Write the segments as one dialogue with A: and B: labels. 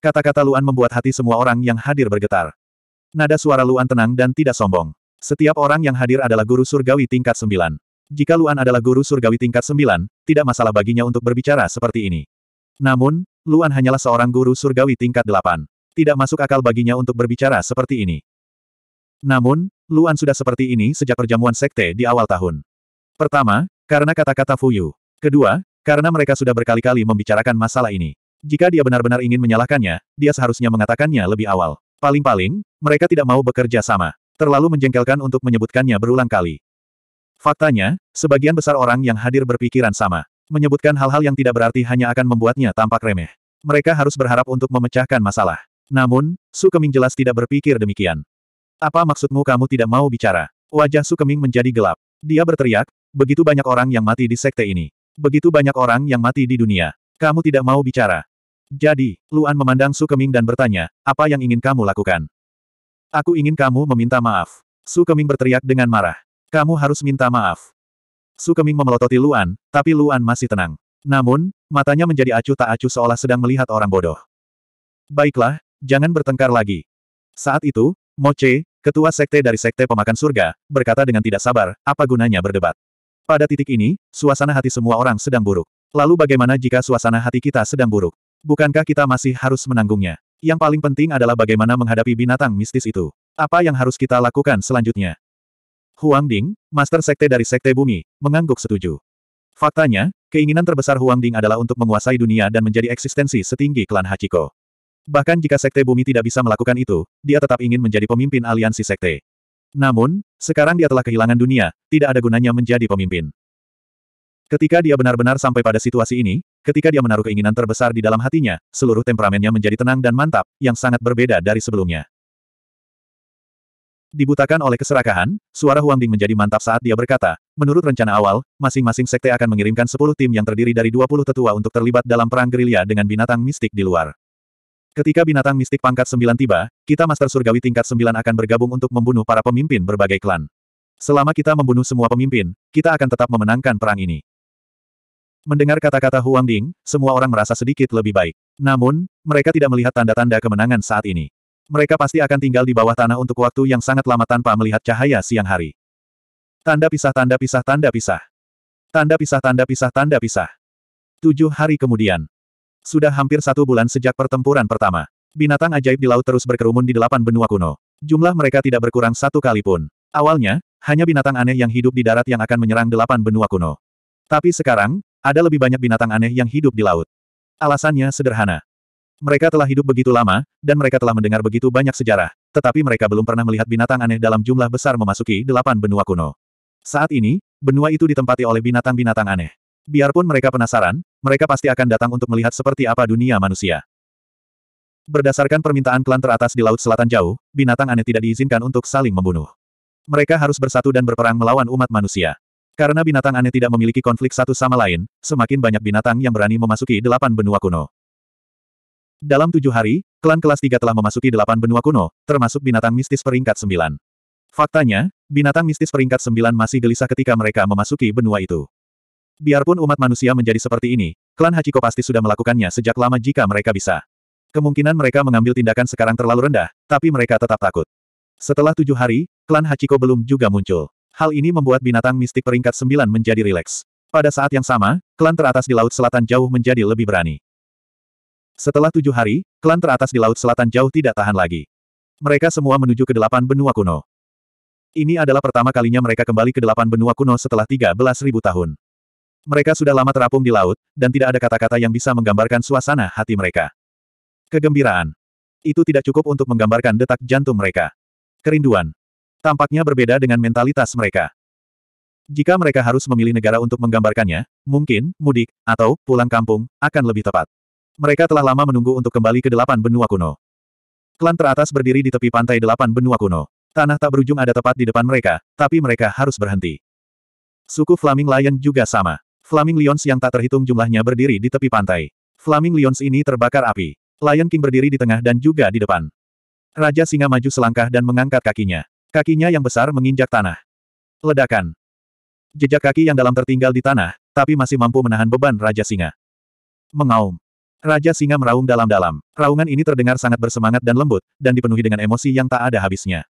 A: Kata-kata Luan membuat hati semua orang yang hadir bergetar. Nada suara Luan tenang dan tidak sombong. Setiap orang yang hadir adalah guru surgawi tingkat sembilan. Jika Luan adalah guru surgawi tingkat sembilan, tidak masalah baginya untuk berbicara seperti ini. Namun, Luan hanyalah seorang guru surgawi tingkat delapan. Tidak masuk akal baginya untuk berbicara seperti ini. Namun, Luan sudah seperti ini sejak perjamuan sekte di awal tahun. Pertama, karena kata-kata Fuyu. Kedua, karena mereka sudah berkali-kali membicarakan masalah ini. Jika dia benar-benar ingin menyalahkannya, dia seharusnya mengatakannya lebih awal. Paling-paling, mereka tidak mau bekerja sama. Terlalu menjengkelkan untuk menyebutkannya berulang kali. Faktanya, sebagian besar orang yang hadir berpikiran sama. Menyebutkan hal-hal yang tidak berarti hanya akan membuatnya tampak remeh. Mereka harus berharap untuk memecahkan masalah. Namun, Su Keming jelas tidak berpikir demikian. Apa maksudmu kamu tidak mau bicara? Wajah Su Keming menjadi gelap. Dia berteriak, begitu banyak orang yang mati di sekte ini. Begitu banyak orang yang mati di dunia. Kamu tidak mau bicara. Jadi, Luan memandang Su Keming dan bertanya, apa yang ingin kamu lakukan? Aku ingin kamu meminta maaf. Su Keming berteriak dengan marah. Kamu harus minta maaf. Su Keming memelototi Luan, tapi Luan masih tenang. Namun, matanya menjadi acuh tak acuh seolah sedang melihat orang bodoh. Baiklah, jangan bertengkar lagi. Saat itu, Moce, ketua sekte dari sekte pemakan surga, berkata dengan tidak sabar, apa gunanya berdebat. Pada titik ini, suasana hati semua orang sedang buruk. Lalu bagaimana jika suasana hati kita sedang buruk? Bukankah kita masih harus menanggungnya? Yang paling penting adalah bagaimana menghadapi binatang mistis itu. Apa yang harus kita lakukan selanjutnya? Huang Ding, Master Sekte dari Sekte Bumi, mengangguk setuju. Faktanya, keinginan terbesar Huang Ding adalah untuk menguasai dunia dan menjadi eksistensi setinggi klan Hachiko. Bahkan jika Sekte Bumi tidak bisa melakukan itu, dia tetap ingin menjadi pemimpin aliansi Sekte. Namun, sekarang dia telah kehilangan dunia, tidak ada gunanya menjadi pemimpin. Ketika dia benar-benar sampai pada situasi ini, ketika dia menaruh keinginan terbesar di dalam hatinya, seluruh temperamennya menjadi tenang dan mantap, yang sangat berbeda dari sebelumnya. Dibutakan oleh keserakahan, suara Huang Ding menjadi mantap saat dia berkata, menurut rencana awal, masing-masing sekte akan mengirimkan 10 tim yang terdiri dari 20 tetua untuk terlibat dalam perang gerilya dengan binatang mistik di luar. Ketika binatang mistik pangkat 9 tiba, kita Master Surgawi tingkat 9 akan bergabung untuk membunuh para pemimpin berbagai klan. Selama kita membunuh semua pemimpin, kita akan tetap memenangkan perang ini. Mendengar kata-kata Huang Ding, semua orang merasa sedikit lebih baik. Namun, mereka tidak melihat tanda-tanda kemenangan saat ini. Mereka pasti akan tinggal di bawah tanah untuk waktu yang sangat lama tanpa melihat cahaya siang hari. Tanda pisah tanda pisah tanda pisah. Tanda pisah tanda pisah tanda pisah. Tujuh hari kemudian. Sudah hampir satu bulan sejak pertempuran pertama. Binatang ajaib di laut terus berkerumun di delapan benua kuno. Jumlah mereka tidak berkurang satu kali pun. Awalnya, hanya binatang aneh yang hidup di darat yang akan menyerang delapan benua kuno. Tapi sekarang, ada lebih banyak binatang aneh yang hidup di laut. Alasannya sederhana. Mereka telah hidup begitu lama, dan mereka telah mendengar begitu banyak sejarah, tetapi mereka belum pernah melihat binatang aneh dalam jumlah besar memasuki delapan benua kuno. Saat ini, benua itu ditempati oleh binatang-binatang aneh. Biarpun mereka penasaran, mereka pasti akan datang untuk melihat seperti apa dunia manusia. Berdasarkan permintaan klan teratas di Laut Selatan Jauh, binatang aneh tidak diizinkan untuk saling membunuh. Mereka harus bersatu dan berperang melawan umat manusia. Karena binatang aneh tidak memiliki konflik satu sama lain, semakin banyak binatang yang berani memasuki delapan benua kuno. Dalam tujuh hari, klan kelas tiga telah memasuki delapan benua kuno, termasuk binatang mistis peringkat sembilan. Faktanya, binatang mistis peringkat sembilan masih gelisah ketika mereka memasuki benua itu. Biarpun umat manusia menjadi seperti ini, klan Hachiko pasti sudah melakukannya sejak lama jika mereka bisa. Kemungkinan mereka mengambil tindakan sekarang terlalu rendah, tapi mereka tetap takut. Setelah tujuh hari, klan Hachiko belum juga muncul. Hal ini membuat binatang mistik peringkat 9 menjadi rileks. Pada saat yang sama, klan teratas di Laut Selatan Jauh menjadi lebih berani. Setelah tujuh hari, klan teratas di Laut Selatan Jauh tidak tahan lagi. Mereka semua menuju ke delapan benua kuno. Ini adalah pertama kalinya mereka kembali ke delapan benua kuno setelah tiga belas ribu tahun. Mereka sudah lama terapung di laut, dan tidak ada kata-kata yang bisa menggambarkan suasana hati mereka. Kegembiraan. Itu tidak cukup untuk menggambarkan detak jantung mereka. Kerinduan. Tampaknya berbeda dengan mentalitas mereka. Jika mereka harus memilih negara untuk menggambarkannya, mungkin, mudik, atau, pulang kampung, akan lebih tepat. Mereka telah lama menunggu untuk kembali ke delapan benua kuno. Klan teratas berdiri di tepi pantai delapan benua kuno. Tanah tak berujung ada tepat di depan mereka, tapi mereka harus berhenti. Suku Flaming Lion juga sama. Flaming Lions yang tak terhitung jumlahnya berdiri di tepi pantai. Flaming Lions ini terbakar api. Lion King berdiri di tengah dan juga di depan. Raja Singa maju selangkah dan mengangkat kakinya. Kakinya yang besar menginjak tanah. Ledakan. Jejak kaki yang dalam tertinggal di tanah, tapi masih mampu menahan beban Raja Singa. Mengaum. Raja Singa meraung dalam-dalam. Raungan ini terdengar sangat bersemangat dan lembut, dan dipenuhi dengan emosi yang tak ada habisnya.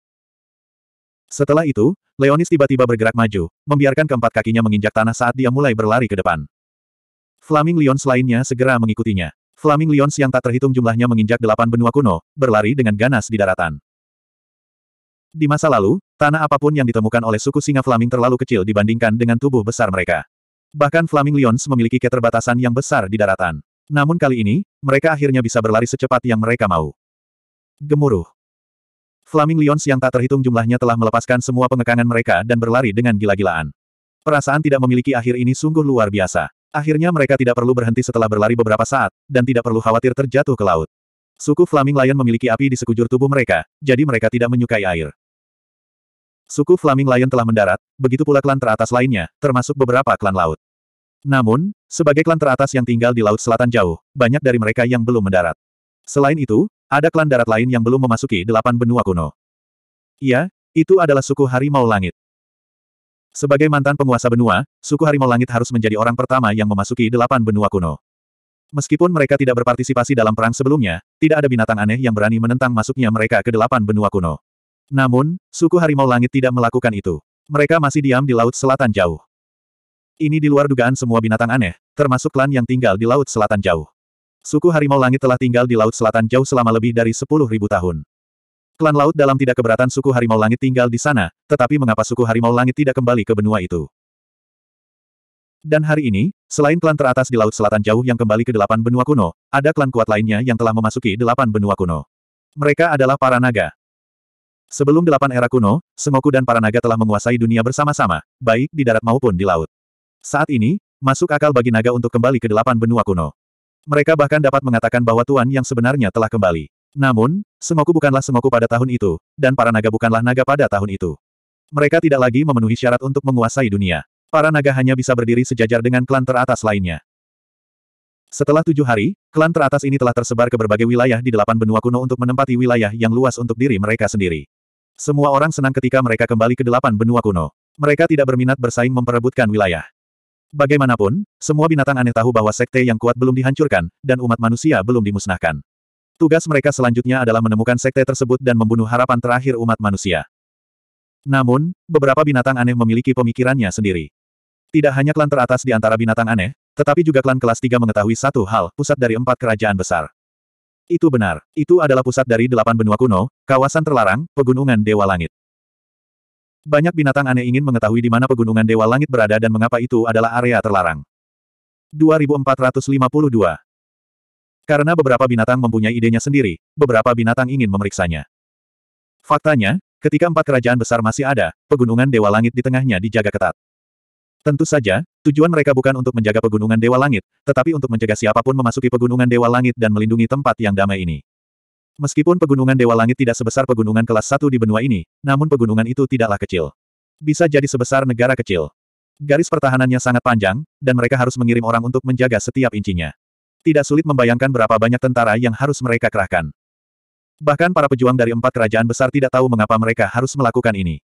A: Setelah itu, Leonis tiba-tiba bergerak maju, membiarkan keempat kakinya menginjak tanah saat dia mulai berlari ke depan. Flaming Lions lainnya segera mengikutinya. Flaming Lions yang tak terhitung jumlahnya menginjak delapan benua kuno, berlari dengan ganas di daratan. Di masa lalu, tanah apapun yang ditemukan oleh suku singa Flaming terlalu kecil dibandingkan dengan tubuh besar mereka. Bahkan Flaming Lions memiliki keterbatasan yang besar di daratan. Namun kali ini, mereka akhirnya bisa berlari secepat yang mereka mau. Gemuruh. Flaming Lions yang tak terhitung jumlahnya telah melepaskan semua pengekangan mereka dan berlari dengan gila-gilaan. Perasaan tidak memiliki akhir ini sungguh luar biasa. Akhirnya mereka tidak perlu berhenti setelah berlari beberapa saat, dan tidak perlu khawatir terjatuh ke laut. Suku Flaming Lion memiliki api di sekujur tubuh mereka, jadi mereka tidak menyukai air. Suku Flaming Lion telah mendarat, begitu pula klan teratas lainnya, termasuk beberapa klan laut. Namun, sebagai klan teratas yang tinggal di Laut Selatan jauh, banyak dari mereka yang belum mendarat. Selain itu, ada klan darat lain yang belum memasuki delapan benua kuno. Iya, itu adalah suku Harimau Langit. Sebagai mantan penguasa benua, suku Harimau Langit harus menjadi orang pertama yang memasuki delapan benua kuno. Meskipun mereka tidak berpartisipasi dalam perang sebelumnya, tidak ada binatang aneh yang berani menentang masuknya mereka ke delapan benua kuno. Namun, suku harimau langit tidak melakukan itu. Mereka masih diam di laut selatan jauh. Ini di luar dugaan semua binatang aneh, termasuk klan yang tinggal di laut selatan jauh. Suku harimau langit telah tinggal di laut selatan jauh selama lebih dari 10.000 tahun. Klan laut dalam tidak keberatan suku harimau langit tinggal di sana, tetapi mengapa suku harimau langit tidak kembali ke benua itu? Dan hari ini, selain klan teratas di Laut Selatan Jauh yang kembali ke delapan benua kuno, ada klan kuat lainnya yang telah memasuki delapan benua kuno. Mereka adalah para naga. Sebelum delapan era kuno, Sengoku dan para naga telah menguasai dunia bersama-sama, baik di darat maupun di laut. Saat ini, masuk akal bagi naga untuk kembali ke delapan benua kuno. Mereka bahkan dapat mengatakan bahwa Tuan yang sebenarnya telah kembali. Namun, Sengoku bukanlah Sengoku pada tahun itu, dan para naga bukanlah naga pada tahun itu. Mereka tidak lagi memenuhi syarat untuk menguasai dunia. Para naga hanya bisa berdiri sejajar dengan klan teratas lainnya. Setelah tujuh hari, klan teratas ini telah tersebar ke berbagai wilayah di delapan benua kuno untuk menempati wilayah yang luas untuk diri mereka sendiri. Semua orang senang ketika mereka kembali ke delapan benua kuno. Mereka tidak berminat bersaing memperebutkan wilayah. Bagaimanapun, semua binatang aneh tahu bahwa sekte yang kuat belum dihancurkan, dan umat manusia belum dimusnahkan. Tugas mereka selanjutnya adalah menemukan sekte tersebut dan membunuh harapan terakhir umat manusia. Namun, beberapa binatang aneh memiliki pemikirannya sendiri. Tidak hanya klan teratas di antara binatang aneh, tetapi juga klan kelas 3 mengetahui satu hal, pusat dari empat kerajaan besar. Itu benar. Itu adalah pusat dari delapan benua kuno, kawasan terlarang, pegunungan Dewa Langit. Banyak binatang aneh ingin mengetahui di mana pegunungan Dewa Langit berada dan mengapa itu adalah area terlarang. 2452 Karena beberapa binatang mempunyai idenya sendiri, beberapa binatang ingin memeriksanya. Faktanya, ketika empat kerajaan besar masih ada, pegunungan Dewa Langit di tengahnya dijaga ketat. Tentu saja, tujuan mereka bukan untuk menjaga pegunungan Dewa Langit, tetapi untuk mencegah siapapun memasuki pegunungan Dewa Langit dan melindungi tempat yang damai ini. Meskipun pegunungan Dewa Langit tidak sebesar pegunungan kelas 1 di benua ini, namun pegunungan itu tidaklah kecil. Bisa jadi sebesar negara kecil. Garis pertahanannya sangat panjang, dan mereka harus mengirim orang untuk menjaga setiap incinya. Tidak sulit membayangkan berapa banyak tentara yang harus mereka kerahkan. Bahkan para pejuang dari empat kerajaan besar tidak tahu mengapa mereka harus melakukan ini.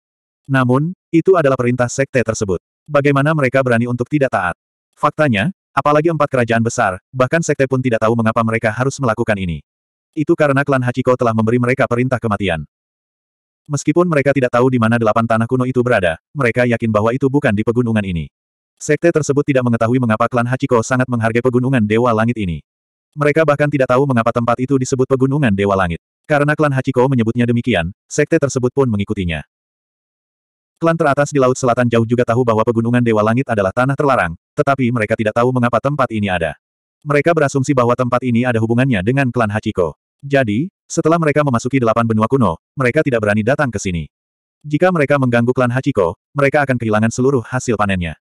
A: Namun, itu adalah perintah sekte tersebut. Bagaimana mereka berani untuk tidak taat? Faktanya, apalagi empat kerajaan besar, bahkan sekte pun tidak tahu mengapa mereka harus melakukan ini. Itu karena klan Hachiko telah memberi mereka perintah kematian. Meskipun mereka tidak tahu di mana delapan tanah kuno itu berada, mereka yakin bahwa itu bukan di pegunungan ini. Sekte tersebut tidak mengetahui mengapa klan Hachiko sangat menghargai pegunungan Dewa Langit ini. Mereka bahkan tidak tahu mengapa tempat itu disebut pegunungan Dewa Langit. Karena klan Hachiko menyebutnya demikian, sekte tersebut pun mengikutinya. Klan teratas di Laut Selatan jauh juga tahu bahwa Pegunungan Dewa Langit adalah tanah terlarang, tetapi mereka tidak tahu mengapa tempat ini ada. Mereka berasumsi bahwa tempat ini ada hubungannya dengan klan Hachiko. Jadi, setelah mereka memasuki delapan benua kuno, mereka tidak berani datang ke sini. Jika mereka mengganggu klan Hachiko, mereka akan kehilangan seluruh hasil panennya.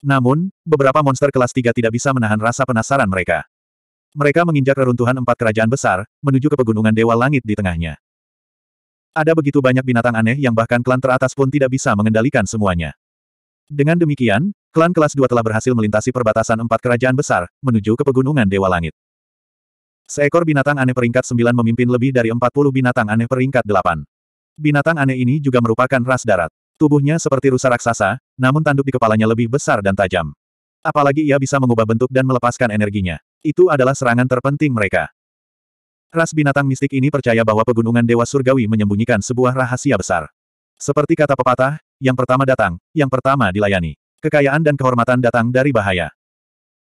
A: Namun, beberapa monster kelas 3 tidak bisa menahan rasa penasaran mereka. Mereka menginjak reruntuhan empat kerajaan besar, menuju ke pegunungan Dewa Langit di tengahnya. Ada begitu banyak binatang aneh yang bahkan klan teratas pun tidak bisa mengendalikan semuanya. Dengan demikian, klan kelas 2 telah berhasil melintasi perbatasan empat kerajaan besar, menuju ke pegunungan Dewa Langit. Seekor binatang aneh peringkat 9 memimpin lebih dari 40 binatang aneh peringkat 8. Binatang aneh ini juga merupakan ras darat. Tubuhnya seperti rusa raksasa, namun tanduk di kepalanya lebih besar dan tajam. Apalagi ia bisa mengubah bentuk dan melepaskan energinya. Itu adalah serangan terpenting mereka. Ras binatang mistik ini percaya bahwa pegunungan Dewa Surgawi menyembunyikan sebuah rahasia besar. Seperti kata pepatah, yang pertama datang, yang pertama dilayani. Kekayaan dan kehormatan datang dari bahaya.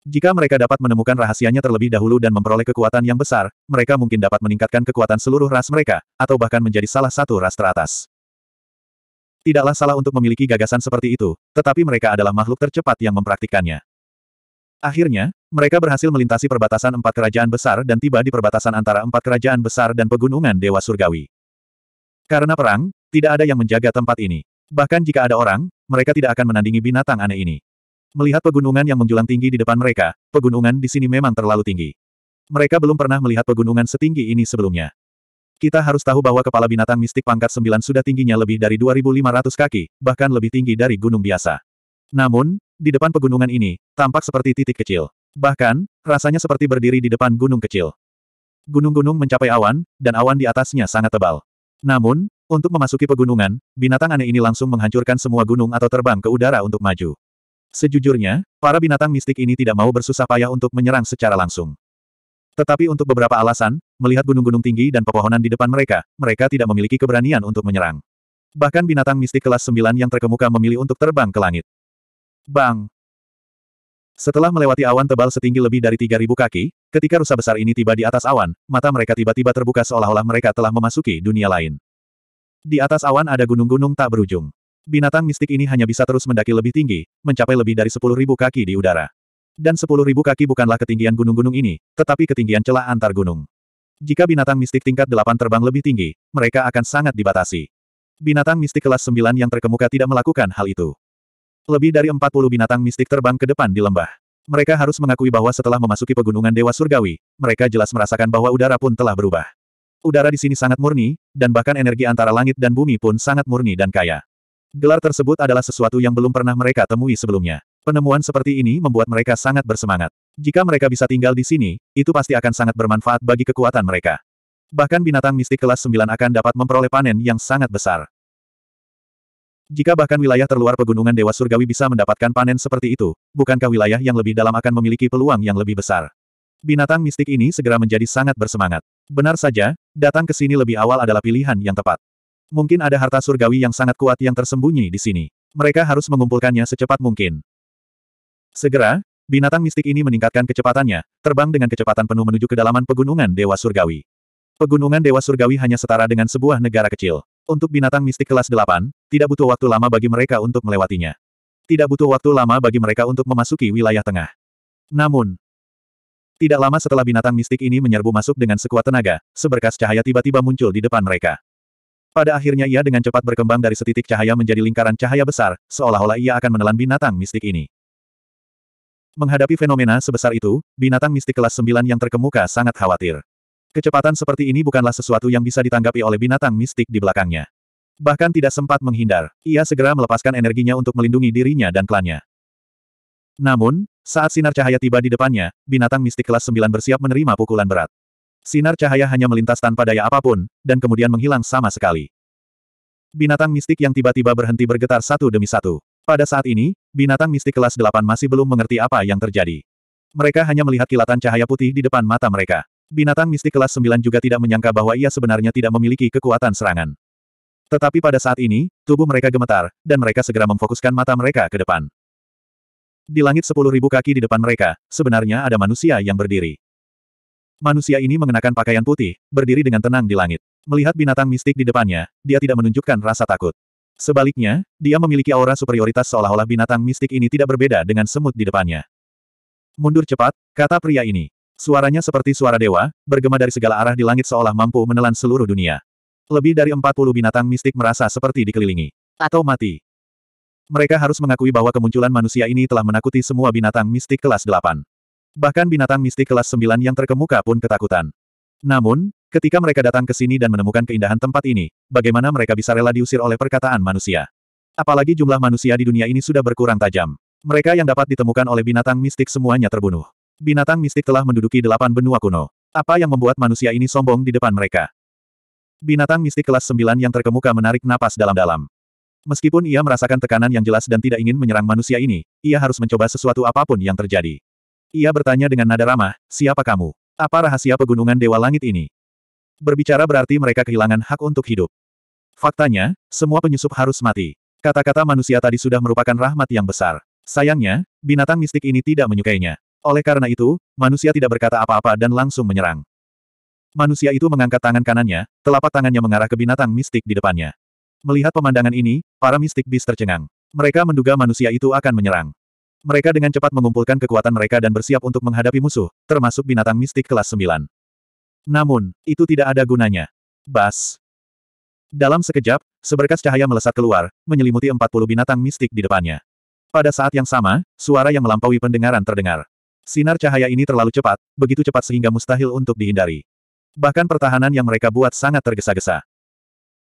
A: Jika mereka dapat menemukan rahasianya terlebih dahulu dan memperoleh kekuatan yang besar, mereka mungkin dapat meningkatkan kekuatan seluruh ras mereka, atau bahkan menjadi salah satu ras teratas. Tidaklah salah untuk memiliki gagasan seperti itu, tetapi mereka adalah makhluk tercepat yang mempraktikkannya. Akhirnya, mereka berhasil melintasi perbatasan empat kerajaan besar dan tiba di perbatasan antara empat kerajaan besar dan pegunungan Dewa Surgawi. Karena perang, tidak ada yang menjaga tempat ini. Bahkan jika ada orang, mereka tidak akan menandingi binatang aneh ini. Melihat pegunungan yang menjulang tinggi di depan mereka, pegunungan di sini memang terlalu tinggi. Mereka belum pernah melihat pegunungan setinggi ini sebelumnya. Kita harus tahu bahwa kepala binatang mistik pangkat 9 sudah tingginya lebih dari 2.500 kaki, bahkan lebih tinggi dari gunung biasa. Namun, di depan pegunungan ini, tampak seperti titik kecil. Bahkan, rasanya seperti berdiri di depan gunung kecil. Gunung-gunung mencapai awan, dan awan di atasnya sangat tebal. Namun, untuk memasuki pegunungan, binatang aneh ini langsung menghancurkan semua gunung atau terbang ke udara untuk maju. Sejujurnya, para binatang mistik ini tidak mau bersusah payah untuk menyerang secara langsung. Tetapi untuk beberapa alasan, melihat gunung-gunung tinggi dan pepohonan di depan mereka, mereka tidak memiliki keberanian untuk menyerang. Bahkan binatang mistik kelas 9 yang terkemuka memilih untuk terbang ke langit. Bang! Setelah melewati awan tebal setinggi lebih dari 3.000 kaki, ketika rusa besar ini tiba di atas awan, mata mereka tiba-tiba terbuka seolah-olah mereka telah memasuki dunia lain. Di atas awan ada gunung-gunung tak berujung. Binatang mistik ini hanya bisa terus mendaki lebih tinggi, mencapai lebih dari 10.000 kaki di udara. Dan 10.000 kaki bukanlah ketinggian gunung-gunung ini, tetapi ketinggian celah antar gunung. Jika binatang mistik tingkat 8 terbang lebih tinggi, mereka akan sangat dibatasi. Binatang mistik kelas 9 yang terkemuka tidak melakukan hal itu. Lebih dari 40 binatang mistik terbang ke depan di lembah. Mereka harus mengakui bahwa setelah memasuki pegunungan Dewa Surgawi, mereka jelas merasakan bahwa udara pun telah berubah. Udara di sini sangat murni, dan bahkan energi antara langit dan bumi pun sangat murni dan kaya. Gelar tersebut adalah sesuatu yang belum pernah mereka temui sebelumnya. Penemuan seperti ini membuat mereka sangat bersemangat. Jika mereka bisa tinggal di sini, itu pasti akan sangat bermanfaat bagi kekuatan mereka. Bahkan binatang mistik kelas 9 akan dapat memperoleh panen yang sangat besar. Jika bahkan wilayah terluar pegunungan Dewa Surgawi bisa mendapatkan panen seperti itu, bukankah wilayah yang lebih dalam akan memiliki peluang yang lebih besar? Binatang mistik ini segera menjadi sangat bersemangat. Benar saja, datang ke sini lebih awal adalah pilihan yang tepat. Mungkin ada harta surgawi yang sangat kuat yang tersembunyi di sini. Mereka harus mengumpulkannya secepat mungkin. Segera, binatang mistik ini meningkatkan kecepatannya, terbang dengan kecepatan penuh menuju kedalaman pegunungan Dewa Surgawi. Pegunungan Dewa Surgawi hanya setara dengan sebuah negara kecil. Untuk binatang mistik kelas 8, tidak butuh waktu lama bagi mereka untuk melewatinya. Tidak butuh waktu lama bagi mereka untuk memasuki wilayah tengah. Namun, tidak lama setelah binatang mistik ini menyerbu masuk dengan sekuat tenaga, seberkas cahaya tiba-tiba muncul di depan mereka. Pada akhirnya ia dengan cepat berkembang dari setitik cahaya menjadi lingkaran cahaya besar, seolah-olah ia akan menelan binatang mistik ini. Menghadapi fenomena sebesar itu, binatang mistik kelas 9 yang terkemuka sangat khawatir. Kecepatan seperti ini bukanlah sesuatu yang bisa ditanggapi oleh binatang mistik di belakangnya. Bahkan tidak sempat menghindar, ia segera melepaskan energinya untuk melindungi dirinya dan klannya. Namun, saat sinar cahaya tiba di depannya, binatang mistik kelas 9 bersiap menerima pukulan berat. Sinar cahaya hanya melintas tanpa daya apapun, dan kemudian menghilang sama sekali. Binatang mistik yang tiba-tiba berhenti bergetar satu demi satu. Pada saat ini, binatang mistik kelas 8 masih belum mengerti apa yang terjadi. Mereka hanya melihat kilatan cahaya putih di depan mata mereka. Binatang mistik kelas 9 juga tidak menyangka bahwa ia sebenarnya tidak memiliki kekuatan serangan. Tetapi pada saat ini, tubuh mereka gemetar, dan mereka segera memfokuskan mata mereka ke depan. Di langit sepuluh ribu kaki di depan mereka, sebenarnya ada manusia yang berdiri. Manusia ini mengenakan pakaian putih, berdiri dengan tenang di langit. Melihat binatang mistik di depannya, dia tidak menunjukkan rasa takut. Sebaliknya, dia memiliki aura superioritas seolah-olah binatang mistik ini tidak berbeda dengan semut di depannya. Mundur cepat, kata pria ini. Suaranya seperti suara dewa, bergema dari segala arah di langit seolah mampu menelan seluruh dunia. Lebih dari 40 binatang mistik merasa seperti dikelilingi. Atau mati. Mereka harus mengakui bahwa kemunculan manusia ini telah menakuti semua binatang mistik kelas 8. Bahkan binatang mistik kelas 9 yang terkemuka pun ketakutan. Namun, ketika mereka datang ke sini dan menemukan keindahan tempat ini, bagaimana mereka bisa rela diusir oleh perkataan manusia? Apalagi jumlah manusia di dunia ini sudah berkurang tajam. Mereka yang dapat ditemukan oleh binatang mistik semuanya terbunuh. Binatang mistik telah menduduki delapan benua kuno. Apa yang membuat manusia ini sombong di depan mereka? Binatang mistik kelas sembilan yang terkemuka menarik napas dalam-dalam. Meskipun ia merasakan tekanan yang jelas dan tidak ingin menyerang manusia ini, ia harus mencoba sesuatu apapun yang terjadi. Ia bertanya dengan nada ramah, siapa kamu? Apa rahasia pegunungan Dewa Langit ini? Berbicara berarti mereka kehilangan hak untuk hidup. Faktanya, semua penyusup harus mati. Kata-kata manusia tadi sudah merupakan rahmat yang besar. Sayangnya, binatang mistik ini tidak menyukainya. Oleh karena itu, manusia tidak berkata apa-apa dan langsung menyerang. Manusia itu mengangkat tangan kanannya, telapak tangannya mengarah ke binatang mistik di depannya. Melihat pemandangan ini, para mistik bis tercengang. Mereka menduga manusia itu akan menyerang. Mereka dengan cepat mengumpulkan kekuatan mereka dan bersiap untuk menghadapi musuh, termasuk binatang mistik kelas 9. Namun, itu tidak ada gunanya. Bas. Dalam sekejap, seberkas cahaya melesat keluar, menyelimuti 40 binatang mistik di depannya. Pada saat yang sama, suara yang melampaui pendengaran terdengar. Sinar cahaya ini terlalu cepat, begitu cepat sehingga mustahil untuk dihindari. Bahkan pertahanan yang mereka buat sangat tergesa-gesa.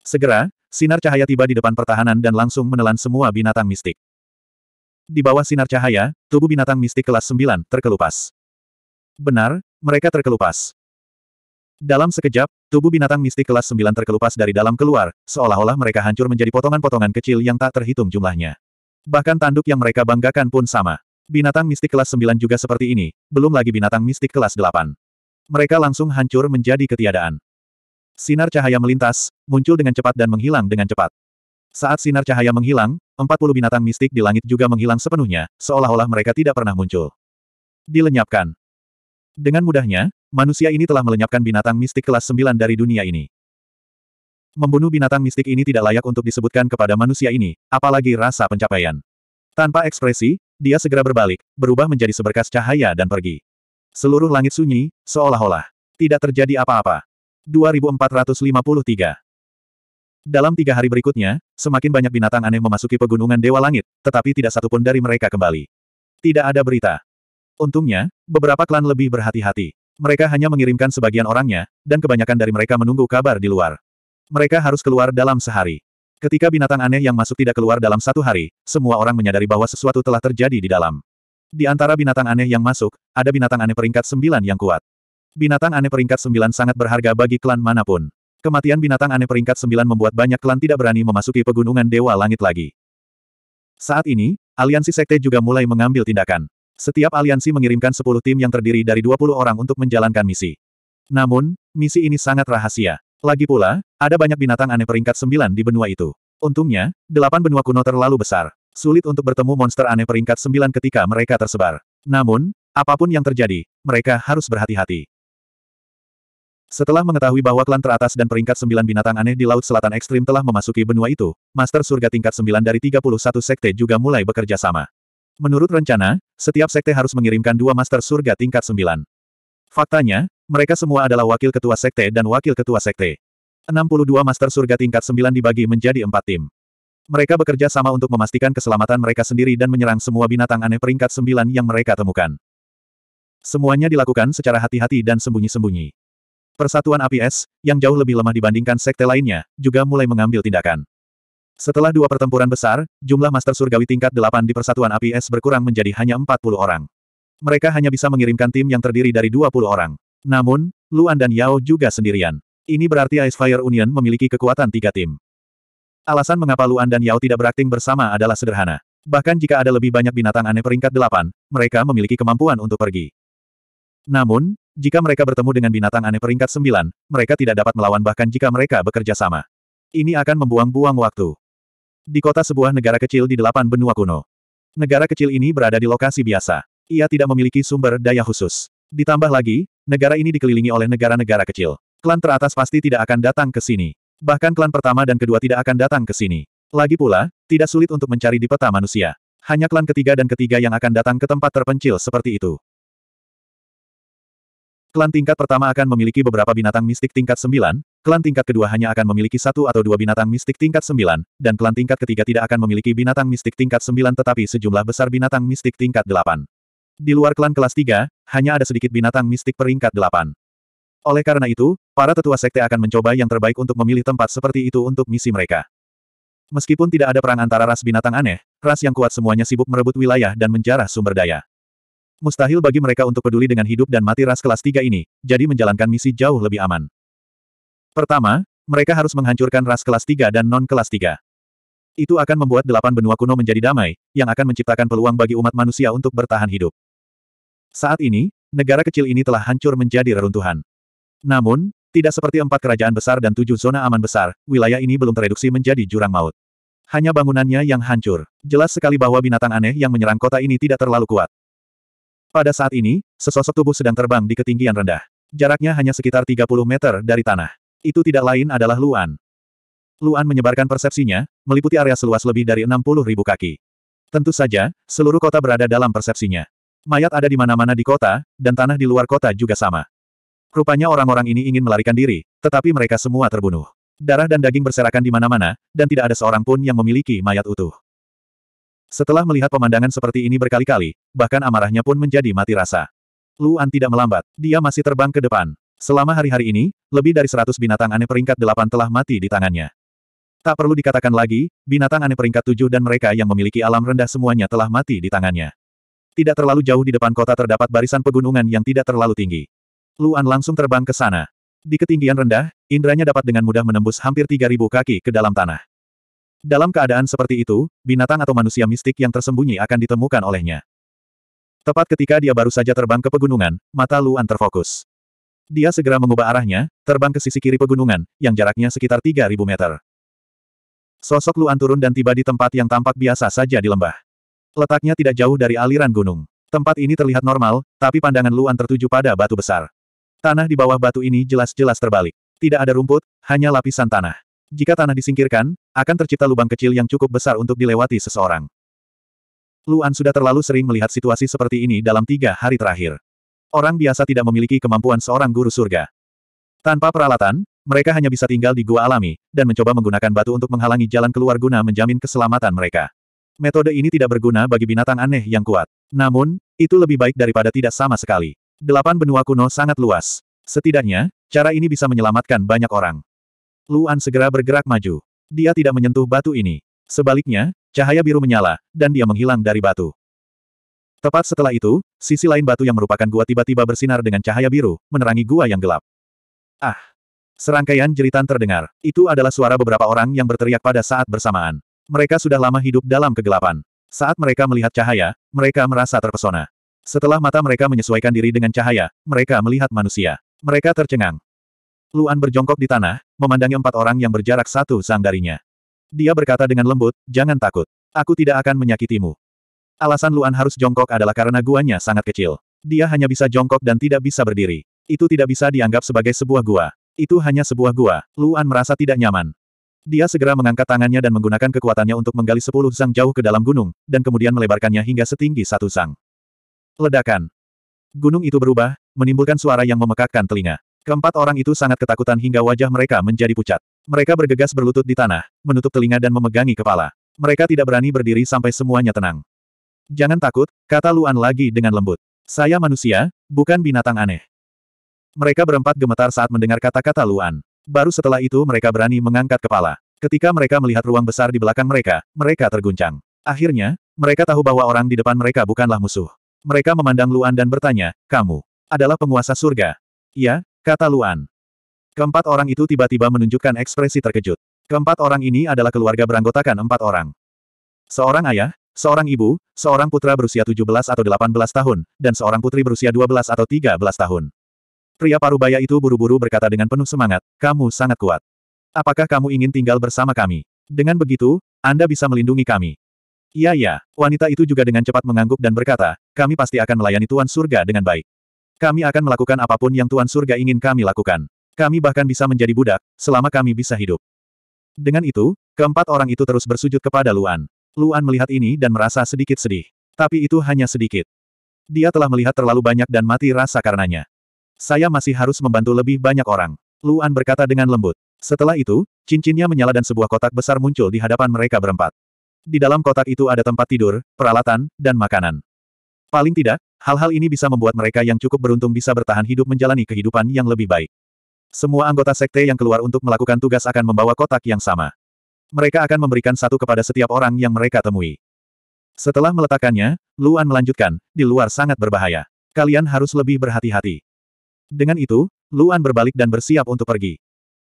A: Segera, sinar cahaya tiba di depan pertahanan dan langsung menelan semua binatang mistik. Di bawah sinar cahaya, tubuh binatang mistik kelas 9 terkelupas. Benar, mereka terkelupas. Dalam sekejap, tubuh binatang mistik kelas 9 terkelupas dari dalam keluar, seolah-olah mereka hancur menjadi potongan-potongan kecil yang tak terhitung jumlahnya. Bahkan tanduk yang mereka banggakan pun sama. Binatang mistik kelas 9 juga seperti ini, belum lagi binatang mistik kelas 8. Mereka langsung hancur menjadi ketiadaan. Sinar cahaya melintas, muncul dengan cepat dan menghilang dengan cepat. Saat sinar cahaya menghilang, 40 binatang mistik di langit juga menghilang sepenuhnya, seolah-olah mereka tidak pernah muncul. Dilenyapkan. Dengan mudahnya, manusia ini telah melenyapkan binatang mistik kelas 9 dari dunia ini. Membunuh binatang mistik ini tidak layak untuk disebutkan kepada manusia ini, apalagi rasa pencapaian. Tanpa ekspresi, dia segera berbalik, berubah menjadi seberkas cahaya dan pergi. Seluruh langit sunyi, seolah-olah. Tidak terjadi apa-apa. 2453 Dalam tiga hari berikutnya, semakin banyak binatang aneh memasuki pegunungan Dewa Langit, tetapi tidak satupun dari mereka kembali. Tidak ada berita. Untungnya, beberapa klan lebih berhati-hati. Mereka hanya mengirimkan sebagian orangnya, dan kebanyakan dari mereka menunggu kabar di luar. Mereka harus keluar dalam sehari. Ketika binatang aneh yang masuk tidak keluar dalam satu hari, semua orang menyadari bahwa sesuatu telah terjadi di dalam. Di antara binatang aneh yang masuk, ada binatang aneh peringkat sembilan yang kuat. Binatang aneh peringkat sembilan sangat berharga bagi klan manapun. Kematian binatang aneh peringkat sembilan membuat banyak klan tidak berani memasuki pegunungan Dewa Langit lagi. Saat ini, aliansi sekte juga mulai mengambil tindakan. Setiap aliansi mengirimkan sepuluh tim yang terdiri dari dua puluh orang untuk menjalankan misi. Namun, misi ini sangat rahasia. Lagi pula, ada banyak binatang aneh peringkat sembilan di benua itu. Untungnya, delapan benua kuno terlalu besar. Sulit untuk bertemu monster aneh peringkat sembilan ketika mereka tersebar. Namun, apapun yang terjadi, mereka harus berhati-hati. Setelah mengetahui bahwa klan teratas dan peringkat sembilan binatang aneh di Laut Selatan Ekstrim telah memasuki benua itu, Master Surga tingkat sembilan dari 31 sekte juga mulai bekerja sama. Menurut rencana, setiap sekte harus mengirimkan dua Master Surga tingkat sembilan. Faktanya, mereka semua adalah wakil ketua sekte dan wakil ketua sekte. 62 Master Surga tingkat 9 dibagi menjadi empat tim. Mereka bekerja sama untuk memastikan keselamatan mereka sendiri dan menyerang semua binatang aneh peringkat 9 yang mereka temukan. Semuanya dilakukan secara hati-hati dan sembunyi-sembunyi. Persatuan APS, yang jauh lebih lemah dibandingkan sekte lainnya, juga mulai mengambil tindakan. Setelah dua pertempuran besar, jumlah Master Surgawi tingkat 8 di Persatuan APS berkurang menjadi hanya 40 orang. Mereka hanya bisa mengirimkan tim yang terdiri dari 20 orang. Namun, Luan dan Yao juga sendirian. Ini berarti Ice Fire Union memiliki kekuatan tiga tim. Alasan mengapa Luan dan Yao tidak berakting bersama adalah sederhana. Bahkan jika ada lebih banyak binatang aneh peringkat delapan, mereka memiliki kemampuan untuk pergi. Namun, jika mereka bertemu dengan binatang aneh peringkat sembilan, mereka tidak dapat melawan bahkan jika mereka bekerja sama. Ini akan membuang-buang waktu. Di kota sebuah negara kecil di delapan benua kuno. Negara kecil ini berada di lokasi biasa. Ia tidak memiliki sumber daya khusus. Ditambah lagi, Negara ini dikelilingi oleh negara-negara kecil. Klan teratas pasti tidak akan datang ke sini. Bahkan klan pertama dan kedua tidak akan datang ke sini. Lagi pula, tidak sulit untuk mencari di peta manusia. Hanya klan ketiga dan ketiga yang akan datang ke tempat terpencil seperti itu. Klan tingkat pertama akan memiliki beberapa binatang mistik tingkat sembilan. klan tingkat kedua hanya akan memiliki satu atau dua binatang mistik tingkat sembilan, dan klan tingkat ketiga tidak akan memiliki binatang mistik tingkat sembilan, tetapi sejumlah besar binatang mistik tingkat delapan. Di luar klan kelas 3, hanya ada sedikit binatang mistik peringkat 8. Oleh karena itu, para tetua sekte akan mencoba yang terbaik untuk memilih tempat seperti itu untuk misi mereka. Meskipun tidak ada perang antara ras binatang aneh, ras yang kuat semuanya sibuk merebut wilayah dan menjarah sumber daya. Mustahil bagi mereka untuk peduli dengan hidup dan mati ras kelas 3 ini, jadi menjalankan misi jauh lebih aman. Pertama, mereka harus menghancurkan ras kelas 3 dan non-kelas 3. Itu akan membuat delapan benua kuno menjadi damai, yang akan menciptakan peluang bagi umat manusia untuk bertahan hidup. Saat ini, negara kecil ini telah hancur menjadi reruntuhan. Namun, tidak seperti empat kerajaan besar dan tujuh zona aman besar, wilayah ini belum tereduksi menjadi jurang maut. Hanya bangunannya yang hancur. Jelas sekali bahwa binatang aneh yang menyerang kota ini tidak terlalu kuat. Pada saat ini, sesosok tubuh sedang terbang di ketinggian rendah. Jaraknya hanya sekitar 30 meter dari tanah. Itu tidak lain adalah Luan. Luan menyebarkan persepsinya, meliputi area seluas lebih dari 60 ribu kaki. Tentu saja, seluruh kota berada dalam persepsinya. Mayat ada di mana-mana di kota, dan tanah di luar kota juga sama. Rupanya orang-orang ini ingin melarikan diri, tetapi mereka semua terbunuh. Darah dan daging berserakan di mana-mana, dan tidak ada seorang pun yang memiliki mayat utuh. Setelah melihat pemandangan seperti ini berkali-kali, bahkan amarahnya pun menjadi mati rasa. Luan tidak melambat, dia masih terbang ke depan. Selama hari-hari ini, lebih dari seratus binatang aneh peringkat delapan telah mati di tangannya. Tak perlu dikatakan lagi, binatang aneh peringkat tujuh dan mereka yang memiliki alam rendah semuanya telah mati di tangannya. Tidak terlalu jauh di depan kota terdapat barisan pegunungan yang tidak terlalu tinggi. Luan langsung terbang ke sana. Di ketinggian rendah, indranya dapat dengan mudah menembus hampir 3.000 kaki ke dalam tanah. Dalam keadaan seperti itu, binatang atau manusia mistik yang tersembunyi akan ditemukan olehnya. Tepat ketika dia baru saja terbang ke pegunungan, mata Luan terfokus. Dia segera mengubah arahnya, terbang ke sisi kiri pegunungan, yang jaraknya sekitar 3.000 meter. Sosok Luan turun dan tiba di tempat yang tampak biasa saja di lembah. Letaknya tidak jauh dari aliran gunung. Tempat ini terlihat normal, tapi pandangan Luan tertuju pada batu besar. Tanah di bawah batu ini jelas-jelas terbalik. Tidak ada rumput, hanya lapisan tanah. Jika tanah disingkirkan, akan tercipta lubang kecil yang cukup besar untuk dilewati seseorang. Luan sudah terlalu sering melihat situasi seperti ini dalam tiga hari terakhir. Orang biasa tidak memiliki kemampuan seorang guru surga. Tanpa peralatan, mereka hanya bisa tinggal di gua alami, dan mencoba menggunakan batu untuk menghalangi jalan keluar guna menjamin keselamatan mereka. Metode ini tidak berguna bagi binatang aneh yang kuat. Namun, itu lebih baik daripada tidak sama sekali. Delapan benua kuno sangat luas. Setidaknya, cara ini bisa menyelamatkan banyak orang. Luan segera bergerak maju. Dia tidak menyentuh batu ini. Sebaliknya, cahaya biru menyala, dan dia menghilang dari batu. Tepat setelah itu, sisi lain batu yang merupakan gua tiba-tiba bersinar dengan cahaya biru, menerangi gua yang gelap. Ah! Serangkaian jeritan terdengar. Itu adalah suara beberapa orang yang berteriak pada saat bersamaan. Mereka sudah lama hidup dalam kegelapan. Saat mereka melihat cahaya, mereka merasa terpesona. Setelah mata mereka menyesuaikan diri dengan cahaya, mereka melihat manusia. Mereka tercengang. Luan berjongkok di tanah, memandangi empat orang yang berjarak satu sang darinya. Dia berkata dengan lembut, jangan takut. Aku tidak akan menyakitimu. Alasan Luan harus jongkok adalah karena guanya sangat kecil. Dia hanya bisa jongkok dan tidak bisa berdiri. Itu tidak bisa dianggap sebagai sebuah gua. Itu hanya sebuah gua. Luan merasa tidak nyaman. Dia segera mengangkat tangannya dan menggunakan kekuatannya untuk menggali sepuluh zang jauh ke dalam gunung, dan kemudian melebarkannya hingga setinggi satu zang. Ledakan. Gunung itu berubah, menimbulkan suara yang memekakkan telinga. Keempat orang itu sangat ketakutan hingga wajah mereka menjadi pucat. Mereka bergegas berlutut di tanah, menutup telinga dan memegangi kepala. Mereka tidak berani berdiri sampai semuanya tenang. Jangan takut, kata Luan lagi dengan lembut. Saya manusia, bukan binatang aneh. Mereka berempat gemetar saat mendengar kata-kata Luan. Baru setelah itu mereka berani mengangkat kepala. Ketika mereka melihat ruang besar di belakang mereka, mereka terguncang. Akhirnya, mereka tahu bahwa orang di depan mereka bukanlah musuh. Mereka memandang Luan dan bertanya, kamu adalah penguasa surga. Ya, kata Luan. Keempat orang itu tiba-tiba menunjukkan ekspresi terkejut. Keempat orang ini adalah keluarga beranggotakan empat orang. Seorang ayah, seorang ibu, seorang putra berusia 17 atau 18 tahun, dan seorang putri berusia 12 atau 13 tahun. Pria parubaya itu buru-buru berkata dengan penuh semangat, kamu sangat kuat. Apakah kamu ingin tinggal bersama kami? Dengan begitu, Anda bisa melindungi kami. Iya ya, wanita itu juga dengan cepat mengangguk dan berkata, kami pasti akan melayani Tuan Surga dengan baik. Kami akan melakukan apapun yang Tuan Surga ingin kami lakukan. Kami bahkan bisa menjadi budak, selama kami bisa hidup. Dengan itu, keempat orang itu terus bersujud kepada Luan. Luan melihat ini dan merasa sedikit sedih. Tapi itu hanya sedikit. Dia telah melihat terlalu banyak dan mati rasa karenanya. Saya masih harus membantu lebih banyak orang. Luan berkata dengan lembut. Setelah itu, cincinnya menyala dan sebuah kotak besar muncul di hadapan mereka berempat. Di dalam kotak itu ada tempat tidur, peralatan, dan makanan. Paling tidak, hal-hal ini bisa membuat mereka yang cukup beruntung bisa bertahan hidup menjalani kehidupan yang lebih baik. Semua anggota sekte yang keluar untuk melakukan tugas akan membawa kotak yang sama. Mereka akan memberikan satu kepada setiap orang yang mereka temui. Setelah meletakkannya, Luan melanjutkan, di luar sangat berbahaya. Kalian harus lebih berhati-hati. Dengan itu, Luan berbalik dan bersiap untuk pergi.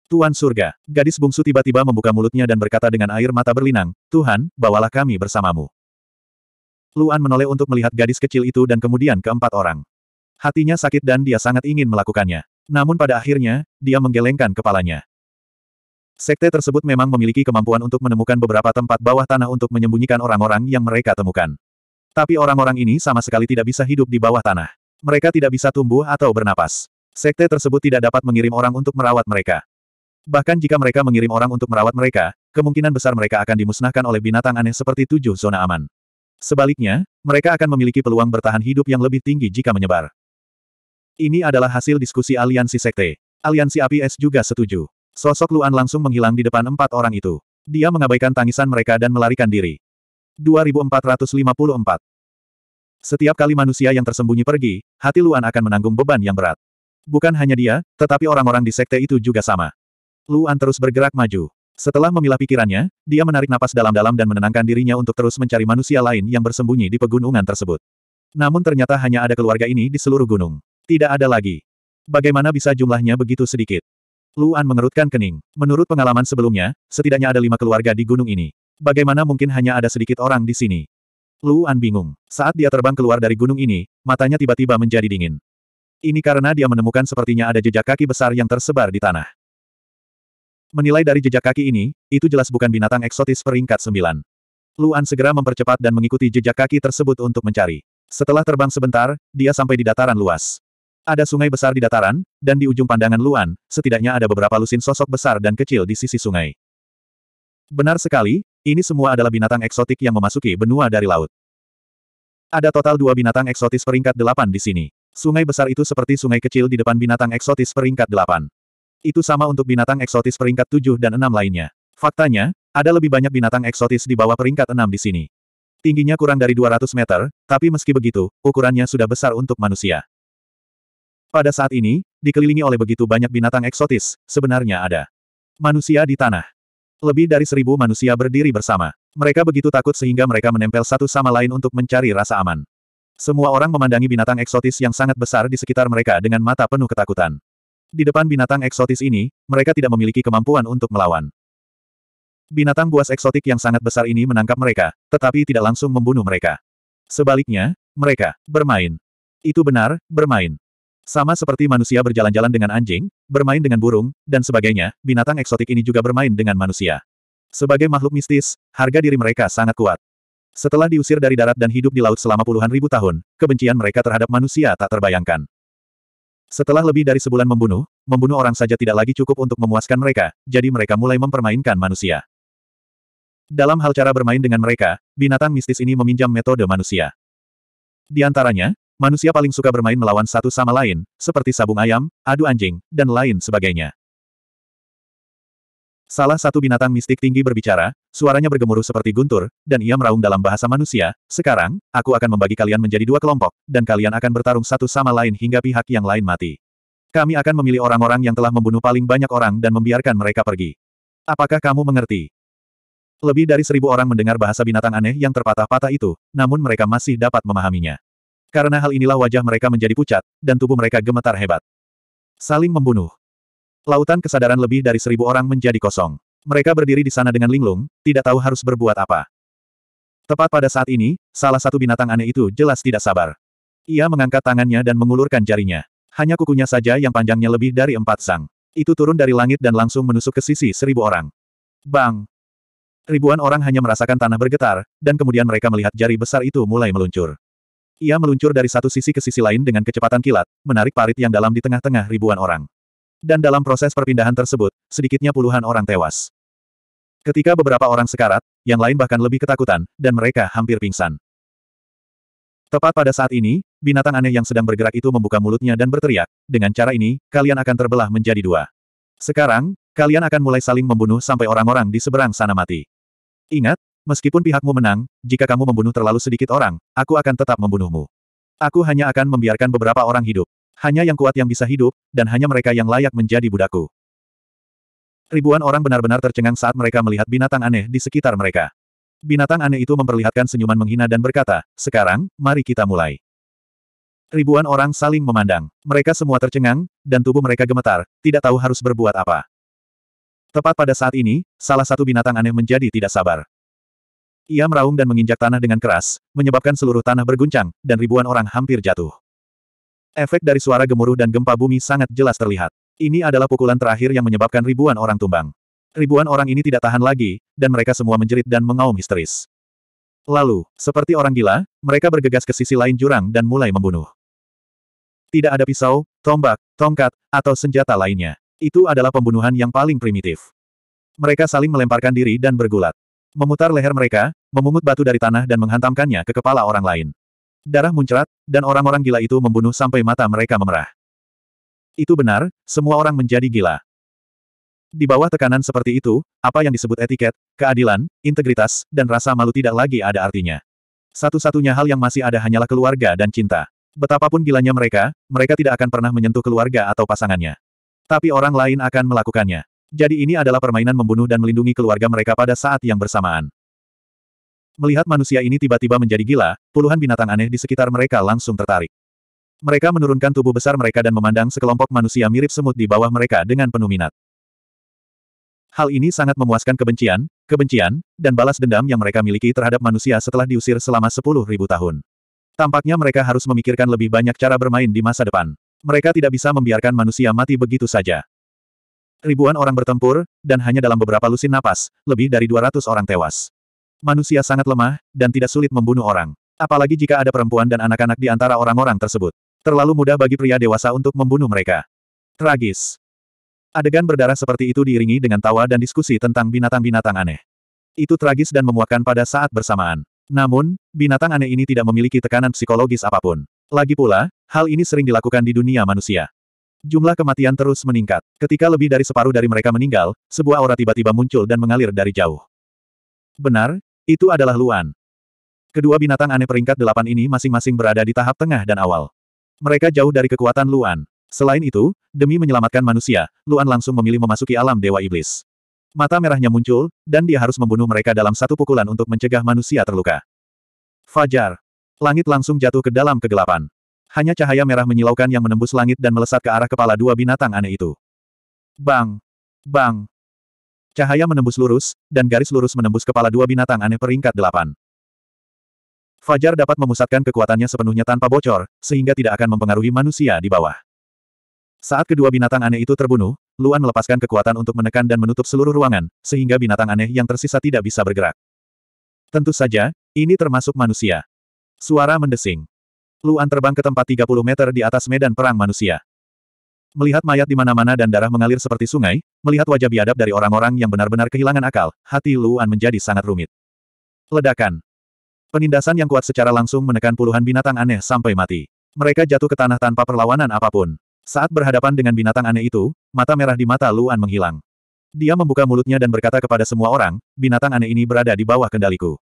A: Tuan surga, gadis bungsu tiba-tiba membuka mulutnya dan berkata dengan air mata berlinang, Tuhan, bawalah kami bersamamu. Luan menoleh untuk melihat gadis kecil itu dan kemudian keempat orang. Hatinya sakit dan dia sangat ingin melakukannya. Namun pada akhirnya, dia menggelengkan kepalanya. Sekte tersebut memang memiliki kemampuan untuk menemukan beberapa tempat bawah tanah untuk menyembunyikan orang-orang yang mereka temukan. Tapi orang-orang ini sama sekali tidak bisa hidup di bawah tanah. Mereka tidak bisa tumbuh atau bernapas. Sekte tersebut tidak dapat mengirim orang untuk merawat mereka. Bahkan jika mereka mengirim orang untuk merawat mereka, kemungkinan besar mereka akan dimusnahkan oleh binatang aneh seperti tujuh zona aman. Sebaliknya, mereka akan memiliki peluang bertahan hidup yang lebih tinggi jika menyebar. Ini adalah hasil diskusi aliansi sekte. Aliansi Api Es juga setuju. Sosok Luan langsung menghilang di depan empat orang itu. Dia mengabaikan tangisan mereka dan melarikan diri. 2454 setiap kali manusia yang tersembunyi pergi, hati Luan akan menanggung beban yang berat. Bukan hanya dia, tetapi orang-orang di sekte itu juga sama. Luan terus bergerak maju. Setelah memilah pikirannya, dia menarik napas dalam-dalam dan menenangkan dirinya untuk terus mencari manusia lain yang bersembunyi di pegunungan tersebut. Namun ternyata hanya ada keluarga ini di seluruh gunung. Tidak ada lagi. Bagaimana bisa jumlahnya begitu sedikit? Luan mengerutkan kening. Menurut pengalaman sebelumnya, setidaknya ada lima keluarga di gunung ini. Bagaimana mungkin hanya ada sedikit orang di sini? Luan bingung. Saat dia terbang keluar dari gunung ini, matanya tiba-tiba menjadi dingin. Ini karena dia menemukan sepertinya ada jejak kaki besar yang tersebar di tanah. Menilai dari jejak kaki ini, itu jelas bukan binatang eksotis peringkat sembilan. Luan segera mempercepat dan mengikuti jejak kaki tersebut untuk mencari. Setelah terbang sebentar, dia sampai di dataran luas. Ada sungai besar di dataran, dan di ujung pandangan Luan, setidaknya ada beberapa lusin sosok besar dan kecil di sisi sungai. Benar sekali, ini semua adalah binatang eksotik yang memasuki benua dari laut. Ada total dua binatang eksotis peringkat delapan di sini. Sungai besar itu seperti sungai kecil di depan binatang eksotis peringkat delapan. Itu sama untuk binatang eksotis peringkat tujuh dan enam lainnya. Faktanya, ada lebih banyak binatang eksotis di bawah peringkat enam di sini. Tingginya kurang dari 200 meter, tapi meski begitu, ukurannya sudah besar untuk manusia. Pada saat ini, dikelilingi oleh begitu banyak binatang eksotis, sebenarnya ada manusia di tanah. Lebih dari seribu manusia berdiri bersama. Mereka begitu takut sehingga mereka menempel satu sama lain untuk mencari rasa aman. Semua orang memandangi binatang eksotis yang sangat besar di sekitar mereka dengan mata penuh ketakutan. Di depan binatang eksotis ini, mereka tidak memiliki kemampuan untuk melawan. Binatang buas eksotik yang sangat besar ini menangkap mereka, tetapi tidak langsung membunuh mereka. Sebaliknya, mereka bermain. Itu benar, bermain. Sama seperti manusia berjalan-jalan dengan anjing, bermain dengan burung, dan sebagainya, binatang eksotik ini juga bermain dengan manusia. Sebagai makhluk mistis, harga diri mereka sangat kuat. Setelah diusir dari darat dan hidup di laut selama puluhan ribu tahun, kebencian mereka terhadap manusia tak terbayangkan. Setelah lebih dari sebulan membunuh, membunuh orang saja tidak lagi cukup untuk memuaskan mereka, jadi mereka mulai mempermainkan manusia. Dalam hal cara bermain dengan mereka, binatang mistis ini meminjam metode manusia. Di antaranya, Manusia paling suka bermain melawan satu sama lain, seperti sabung ayam, adu anjing, dan lain sebagainya. Salah satu binatang mistik tinggi berbicara, suaranya bergemuruh seperti guntur, dan ia meraung dalam bahasa manusia, sekarang, aku akan membagi kalian menjadi dua kelompok, dan kalian akan bertarung satu sama lain hingga pihak yang lain mati. Kami akan memilih orang-orang yang telah membunuh paling banyak orang dan membiarkan mereka pergi. Apakah kamu mengerti? Lebih dari seribu orang mendengar bahasa binatang aneh yang terpatah-patah itu, namun mereka masih dapat memahaminya. Karena hal inilah wajah mereka menjadi pucat, dan tubuh mereka gemetar hebat. Saling membunuh. Lautan kesadaran lebih dari seribu orang menjadi kosong. Mereka berdiri di sana dengan linglung, tidak tahu harus berbuat apa. Tepat pada saat ini, salah satu binatang aneh itu jelas tidak sabar. Ia mengangkat tangannya dan mengulurkan jarinya. Hanya kukunya saja yang panjangnya lebih dari empat sang. Itu turun dari langit dan langsung menusuk ke sisi seribu orang. Bang! Ribuan orang hanya merasakan tanah bergetar, dan kemudian mereka melihat jari besar itu mulai meluncur. Ia meluncur dari satu sisi ke sisi lain dengan kecepatan kilat, menarik parit yang dalam di tengah-tengah ribuan orang. Dan dalam proses perpindahan tersebut, sedikitnya puluhan orang tewas. Ketika beberapa orang sekarat, yang lain bahkan lebih ketakutan, dan mereka hampir pingsan. Tepat pada saat ini, binatang aneh yang sedang bergerak itu membuka mulutnya dan berteriak, dengan cara ini, kalian akan terbelah menjadi dua. Sekarang, kalian akan mulai saling membunuh sampai orang-orang di seberang sana mati. Ingat, Meskipun pihakmu menang, jika kamu membunuh terlalu sedikit orang, aku akan tetap membunuhmu. Aku hanya akan membiarkan beberapa orang hidup. Hanya yang kuat yang bisa hidup, dan hanya mereka yang layak menjadi budakku. Ribuan orang benar-benar tercengang saat mereka melihat binatang aneh di sekitar mereka. Binatang aneh itu memperlihatkan senyuman menghina dan berkata, sekarang, mari kita mulai. Ribuan orang saling memandang. Mereka semua tercengang, dan tubuh mereka gemetar, tidak tahu harus berbuat apa. Tepat pada saat ini, salah satu binatang aneh menjadi tidak sabar. Ia meraung dan menginjak tanah dengan keras, menyebabkan seluruh tanah berguncang, dan ribuan orang hampir jatuh. Efek dari suara gemuruh dan gempa bumi sangat jelas terlihat. Ini adalah pukulan terakhir yang menyebabkan ribuan orang tumbang. Ribuan orang ini tidak tahan lagi, dan mereka semua menjerit dan mengaum histeris. Lalu, seperti orang gila, mereka bergegas ke sisi lain jurang dan mulai membunuh. Tidak ada pisau, tombak, tongkat, atau senjata lainnya. Itu adalah pembunuhan yang paling primitif. Mereka saling melemparkan diri dan bergulat. Memutar leher mereka, memungut batu dari tanah dan menghantamkannya ke kepala orang lain. Darah muncrat, dan orang-orang gila itu membunuh sampai mata mereka memerah. Itu benar, semua orang menjadi gila. Di bawah tekanan seperti itu, apa yang disebut etiket, keadilan, integritas, dan rasa malu tidak lagi ada artinya. Satu-satunya hal yang masih ada hanyalah keluarga dan cinta. Betapapun gilanya mereka, mereka tidak akan pernah menyentuh keluarga atau pasangannya. Tapi orang lain akan melakukannya. Jadi ini adalah permainan membunuh dan melindungi keluarga mereka pada saat yang bersamaan. Melihat manusia ini tiba-tiba menjadi gila, puluhan binatang aneh di sekitar mereka langsung tertarik. Mereka menurunkan tubuh besar mereka dan memandang sekelompok manusia mirip semut di bawah mereka dengan penuh minat. Hal ini sangat memuaskan kebencian, kebencian, dan balas dendam yang mereka miliki terhadap manusia setelah diusir selama sepuluh ribu tahun. Tampaknya mereka harus memikirkan lebih banyak cara bermain di masa depan. Mereka tidak bisa membiarkan manusia mati begitu saja. Ribuan orang bertempur, dan hanya dalam beberapa lusin napas, lebih dari 200 orang tewas. Manusia sangat lemah, dan tidak sulit membunuh orang. Apalagi jika ada perempuan dan anak-anak di antara orang-orang tersebut. Terlalu mudah bagi pria dewasa untuk membunuh mereka. Tragis. Adegan berdarah seperti itu diiringi dengan tawa dan diskusi tentang binatang-binatang aneh. Itu tragis dan memuakkan pada saat bersamaan. Namun, binatang aneh ini tidak memiliki tekanan psikologis apapun. Lagi pula, hal ini sering dilakukan di dunia manusia. Jumlah kematian terus meningkat. Ketika lebih dari separuh dari mereka meninggal, sebuah aura tiba-tiba muncul dan mengalir dari jauh. Benar, itu adalah Luan. Kedua binatang aneh peringkat delapan ini masing-masing berada di tahap tengah dan awal. Mereka jauh dari kekuatan Luan. Selain itu, demi menyelamatkan manusia, Luan langsung memilih memasuki alam Dewa Iblis. Mata merahnya muncul, dan dia harus membunuh mereka dalam satu pukulan untuk mencegah manusia terluka. Fajar. Langit langsung jatuh ke dalam kegelapan. Hanya cahaya merah menyilaukan yang menembus langit dan melesat ke arah kepala dua binatang aneh itu. Bang! Bang! Cahaya menembus lurus, dan garis lurus menembus kepala dua binatang aneh peringkat delapan. Fajar dapat memusatkan kekuatannya sepenuhnya tanpa bocor, sehingga tidak akan mempengaruhi manusia di bawah. Saat kedua binatang aneh itu terbunuh, Luan melepaskan kekuatan untuk menekan dan menutup seluruh ruangan, sehingga binatang aneh yang tersisa tidak bisa bergerak. Tentu saja, ini termasuk manusia. Suara mendesing. Luan terbang ke tempat 30 meter di atas medan perang manusia. Melihat mayat di mana-mana dan darah mengalir seperti sungai, melihat wajah biadab dari orang-orang yang benar-benar kehilangan akal, hati Luan menjadi sangat rumit. Ledakan. Penindasan yang kuat secara langsung menekan puluhan binatang aneh sampai mati. Mereka jatuh ke tanah tanpa perlawanan apapun. Saat berhadapan dengan binatang aneh itu, mata merah di mata Luan menghilang. Dia membuka mulutnya dan berkata kepada semua orang, binatang aneh ini berada di bawah kendaliku.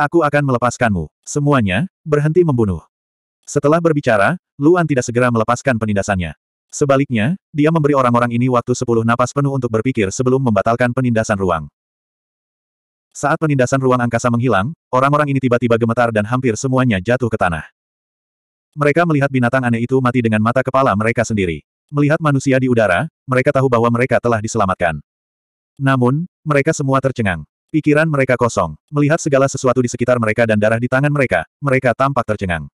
A: Aku akan melepaskanmu. Semuanya, berhenti membunuh. Setelah berbicara, Luan tidak segera melepaskan penindasannya. Sebaliknya, dia memberi orang-orang ini waktu sepuluh napas penuh untuk berpikir sebelum membatalkan penindasan ruang. Saat penindasan ruang angkasa menghilang, orang-orang ini tiba-tiba gemetar dan hampir semuanya jatuh ke tanah. Mereka melihat binatang aneh itu mati dengan mata kepala mereka sendiri. Melihat manusia di udara, mereka tahu bahwa mereka telah diselamatkan. Namun, mereka semua tercengang. Pikiran mereka kosong. Melihat segala sesuatu di sekitar mereka dan darah di tangan mereka, mereka tampak tercengang.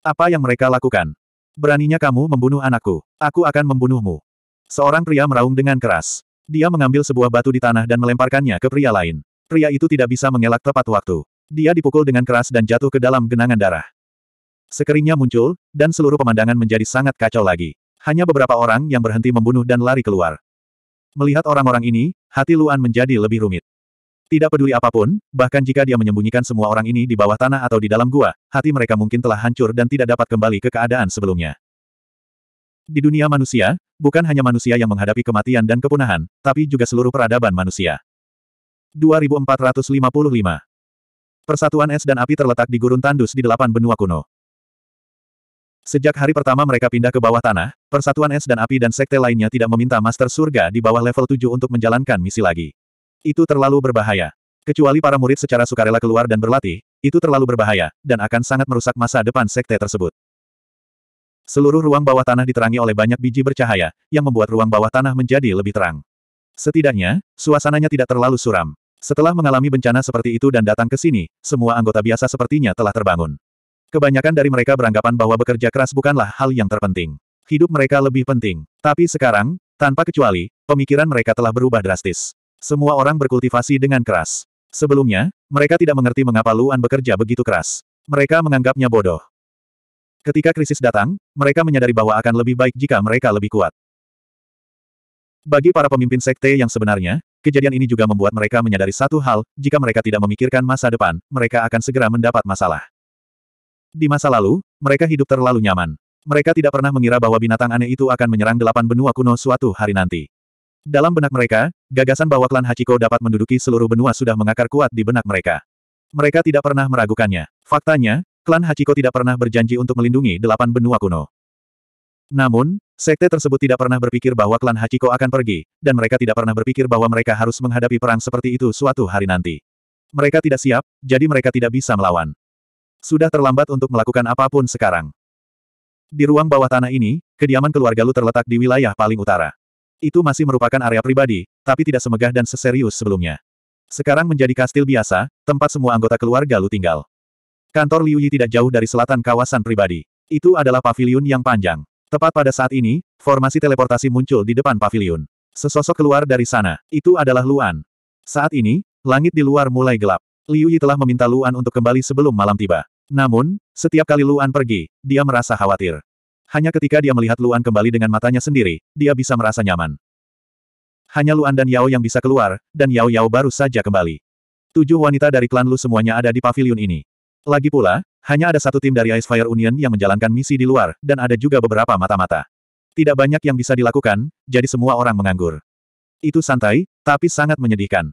A: Apa yang mereka lakukan? Beraninya kamu membunuh anakku. Aku akan membunuhmu. Seorang pria meraung dengan keras. Dia mengambil sebuah batu di tanah dan melemparkannya ke pria lain. Pria itu tidak bisa mengelak tepat waktu. Dia dipukul dengan keras dan jatuh ke dalam genangan darah. Sekeringnya muncul, dan seluruh pemandangan menjadi sangat kacau lagi. Hanya beberapa orang yang berhenti membunuh dan lari keluar. Melihat orang-orang ini, hati Luan menjadi lebih rumit. Tidak peduli apapun, bahkan jika dia menyembunyikan semua orang ini di bawah tanah atau di dalam gua, hati mereka mungkin telah hancur dan tidak dapat kembali ke keadaan sebelumnya. Di dunia manusia, bukan hanya manusia yang menghadapi kematian dan kepunahan, tapi juga seluruh peradaban manusia. 2455 Persatuan es dan api terletak di gurun tandus di delapan benua kuno. Sejak hari pertama mereka pindah ke bawah tanah, Persatuan es dan api dan sekte lainnya tidak meminta Master Surga di bawah level 7 untuk menjalankan misi lagi. Itu terlalu berbahaya. Kecuali para murid secara sukarela keluar dan berlatih, itu terlalu berbahaya, dan akan sangat merusak masa depan sekte tersebut. Seluruh ruang bawah tanah diterangi oleh banyak biji bercahaya, yang membuat ruang bawah tanah menjadi lebih terang. Setidaknya, suasananya tidak terlalu suram. Setelah mengalami bencana seperti itu dan datang ke sini, semua anggota biasa sepertinya telah terbangun. Kebanyakan dari mereka beranggapan bahwa bekerja keras bukanlah hal yang terpenting. Hidup mereka lebih penting. Tapi sekarang, tanpa kecuali, pemikiran mereka telah berubah drastis. Semua orang berkultivasi dengan keras. Sebelumnya, mereka tidak mengerti mengapa Luan bekerja begitu keras. Mereka menganggapnya bodoh. Ketika krisis datang, mereka menyadari bahwa akan lebih baik jika mereka lebih kuat. Bagi para pemimpin sekte yang sebenarnya, kejadian ini juga membuat mereka menyadari satu hal, jika mereka tidak memikirkan masa depan, mereka akan segera mendapat masalah. Di masa lalu, mereka hidup terlalu nyaman. Mereka tidak pernah mengira bahwa binatang aneh itu akan menyerang delapan benua kuno suatu hari nanti. Dalam benak mereka, gagasan bahwa klan Hachiko dapat menduduki seluruh benua sudah mengakar kuat di benak mereka. Mereka tidak pernah meragukannya. Faktanya, klan Hachiko tidak pernah berjanji untuk melindungi delapan benua kuno. Namun, sekte tersebut tidak pernah berpikir bahwa klan Hachiko akan pergi, dan mereka tidak pernah berpikir bahwa mereka harus menghadapi perang seperti itu suatu hari nanti. Mereka tidak siap, jadi mereka tidak bisa melawan. Sudah terlambat untuk melakukan apapun sekarang. Di ruang bawah tanah ini, kediaman keluarga Lu terletak di wilayah paling utara. Itu masih merupakan area pribadi, tapi tidak semegah dan seserius sebelumnya. Sekarang menjadi kastil biasa, tempat semua anggota keluarga Lu tinggal. Kantor Liu Yi tidak jauh dari selatan kawasan pribadi. Itu adalah pavilion yang panjang. Tepat pada saat ini, formasi teleportasi muncul di depan pavilion. Sesosok keluar dari sana. Itu adalah Luan. Saat ini, langit di luar mulai gelap. Liu Yi telah meminta Luan untuk kembali sebelum malam tiba. Namun, setiap kali Luan pergi, dia merasa khawatir. Hanya ketika dia melihat Luan kembali dengan matanya sendiri, dia bisa merasa nyaman. Hanya Luan dan Yao yang bisa keluar, dan Yao Yao baru saja kembali. Tujuh wanita dari klan Lu semuanya ada di pavilion ini. Lagi pula, hanya ada satu tim dari Ice Fire Union yang menjalankan misi di luar, dan ada juga beberapa mata-mata. Tidak banyak yang bisa dilakukan, jadi semua orang menganggur. Itu santai, tapi sangat menyedihkan.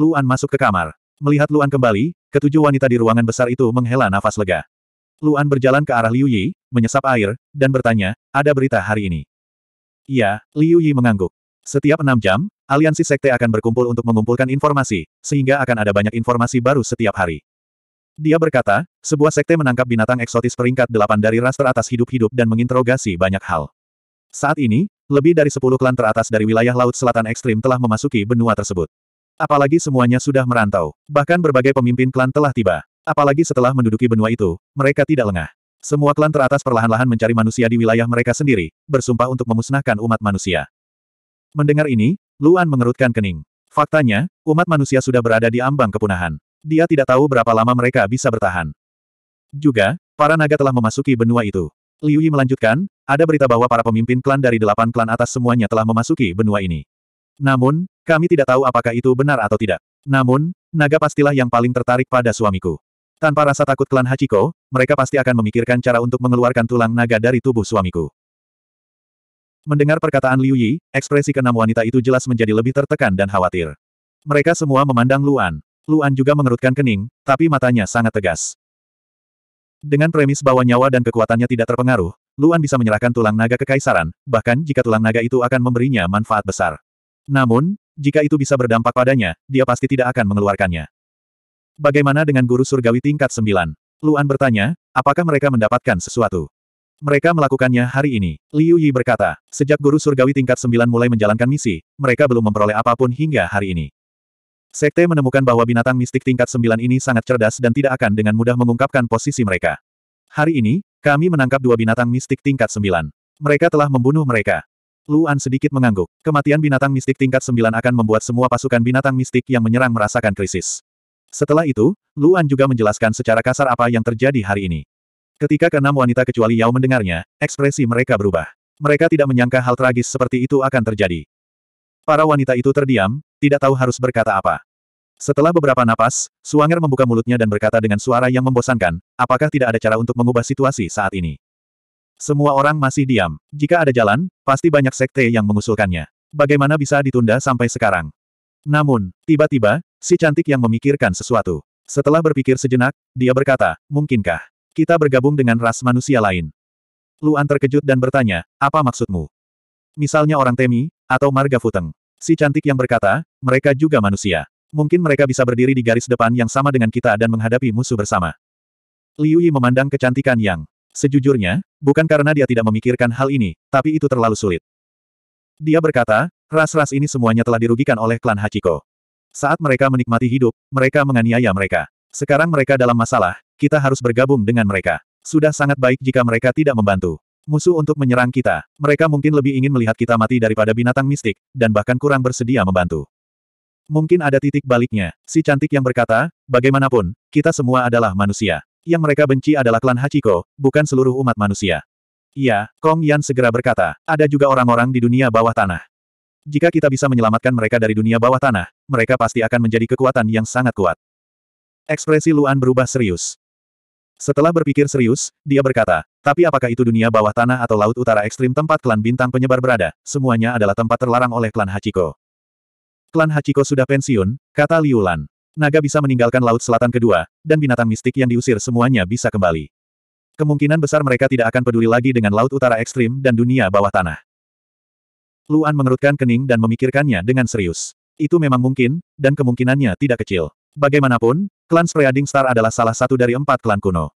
A: Luan masuk ke kamar. Melihat Luan kembali, ketujuh wanita di ruangan besar itu menghela nafas lega. Luan berjalan ke arah Liu Yi, menyesap air, dan bertanya, ada berita hari ini. Ya, Liu Yi mengangguk. Setiap enam jam, aliansi sekte akan berkumpul untuk mengumpulkan informasi, sehingga akan ada banyak informasi baru setiap hari. Dia berkata, sebuah sekte menangkap binatang eksotis peringkat delapan dari ras teratas hidup-hidup dan menginterogasi banyak hal. Saat ini, lebih dari sepuluh klan teratas dari wilayah Laut Selatan Ekstrim telah memasuki benua tersebut. Apalagi semuanya sudah merantau. Bahkan berbagai pemimpin klan telah tiba. Apalagi setelah menduduki benua itu, mereka tidak lengah. Semua klan teratas perlahan-lahan mencari manusia di wilayah mereka sendiri, bersumpah untuk memusnahkan umat manusia. Mendengar ini, Luan mengerutkan kening. Faktanya, umat manusia sudah berada di ambang kepunahan. Dia tidak tahu berapa lama mereka bisa bertahan. Juga, para naga telah memasuki benua itu. Liu Yi melanjutkan, ada berita bahwa para pemimpin klan dari delapan klan atas semuanya telah memasuki benua ini. Namun, kami tidak tahu apakah itu benar atau tidak. Namun, naga pastilah yang paling tertarik pada suamiku. Tanpa rasa takut klan Hachiko, mereka pasti akan memikirkan cara untuk mengeluarkan tulang naga dari tubuh suamiku. Mendengar perkataan Liu Yi, ekspresi keenam wanita itu jelas menjadi lebih tertekan dan khawatir. Mereka semua memandang Luan. Luan juga mengerutkan kening, tapi matanya sangat tegas. Dengan premis bahwa nyawa dan kekuatannya tidak terpengaruh, Luan bisa menyerahkan tulang naga ke Kaisaran. bahkan jika tulang naga itu akan memberinya manfaat besar. Namun, jika itu bisa berdampak padanya, dia pasti tidak akan mengeluarkannya. Bagaimana dengan guru surgawi tingkat 9? Luan bertanya, apakah mereka mendapatkan sesuatu? Mereka melakukannya hari ini. Liu Yi berkata, sejak guru surgawi tingkat sembilan mulai menjalankan misi, mereka belum memperoleh apapun hingga hari ini. Sekte menemukan bahwa binatang mistik tingkat sembilan ini sangat cerdas dan tidak akan dengan mudah mengungkapkan posisi mereka. Hari ini, kami menangkap dua binatang mistik tingkat sembilan. Mereka telah membunuh mereka. Luan sedikit mengangguk. Kematian binatang mistik tingkat sembilan akan membuat semua pasukan binatang mistik yang menyerang merasakan krisis. Setelah itu, Luan juga menjelaskan secara kasar apa yang terjadi hari ini. Ketika keenam wanita kecuali Yao mendengarnya, ekspresi mereka berubah. Mereka tidak menyangka hal tragis seperti itu akan terjadi. Para wanita itu terdiam, tidak tahu harus berkata apa. Setelah beberapa napas, Suanger membuka mulutnya dan berkata dengan suara yang membosankan, apakah tidak ada cara untuk mengubah situasi saat ini? Semua orang masih diam. Jika ada jalan, pasti banyak sekte yang mengusulkannya. Bagaimana bisa ditunda sampai sekarang? Namun, tiba-tiba, si cantik yang memikirkan sesuatu. Setelah berpikir sejenak, dia berkata, mungkinkah kita bergabung dengan ras manusia lain? Luan terkejut dan bertanya, apa maksudmu? Misalnya orang Temi, atau Marga Futeng. Si cantik yang berkata, mereka juga manusia. Mungkin mereka bisa berdiri di garis depan yang sama dengan kita dan menghadapi musuh bersama. Liu Yi memandang kecantikan yang Sejujurnya, bukan karena dia tidak memikirkan hal ini, tapi itu terlalu sulit. Dia berkata, ras-ras ini semuanya telah dirugikan oleh klan Hachiko. Saat mereka menikmati hidup, mereka menganiaya mereka. Sekarang mereka dalam masalah, kita harus bergabung dengan mereka. Sudah sangat baik jika mereka tidak membantu. Musuh untuk menyerang kita, mereka mungkin lebih ingin melihat kita mati daripada binatang mistik, dan bahkan kurang bersedia membantu. Mungkin ada titik baliknya, si cantik yang berkata, bagaimanapun, kita semua adalah manusia. Yang mereka benci adalah klan Hachiko, bukan seluruh umat manusia. Iya, Kong Yan segera berkata, ada juga orang-orang di dunia bawah tanah. Jika kita bisa menyelamatkan mereka dari dunia bawah tanah, mereka pasti akan menjadi kekuatan yang sangat kuat. Ekspresi Luan berubah serius. Setelah berpikir serius, dia berkata, tapi apakah itu dunia bawah tanah atau laut utara ekstrim tempat klan bintang penyebar berada, semuanya adalah tempat terlarang oleh klan Hachiko. Klan Hachiko sudah pensiun, kata Liulan. Naga bisa meninggalkan Laut Selatan kedua, dan binatang mistik yang diusir semuanya bisa kembali. Kemungkinan besar mereka tidak akan peduli lagi dengan Laut Utara Ekstrim dan dunia bawah tanah. Luan mengerutkan kening dan memikirkannya dengan serius. Itu memang mungkin, dan kemungkinannya tidak kecil. Bagaimanapun, klan Spreading Star adalah salah satu dari empat klan kuno.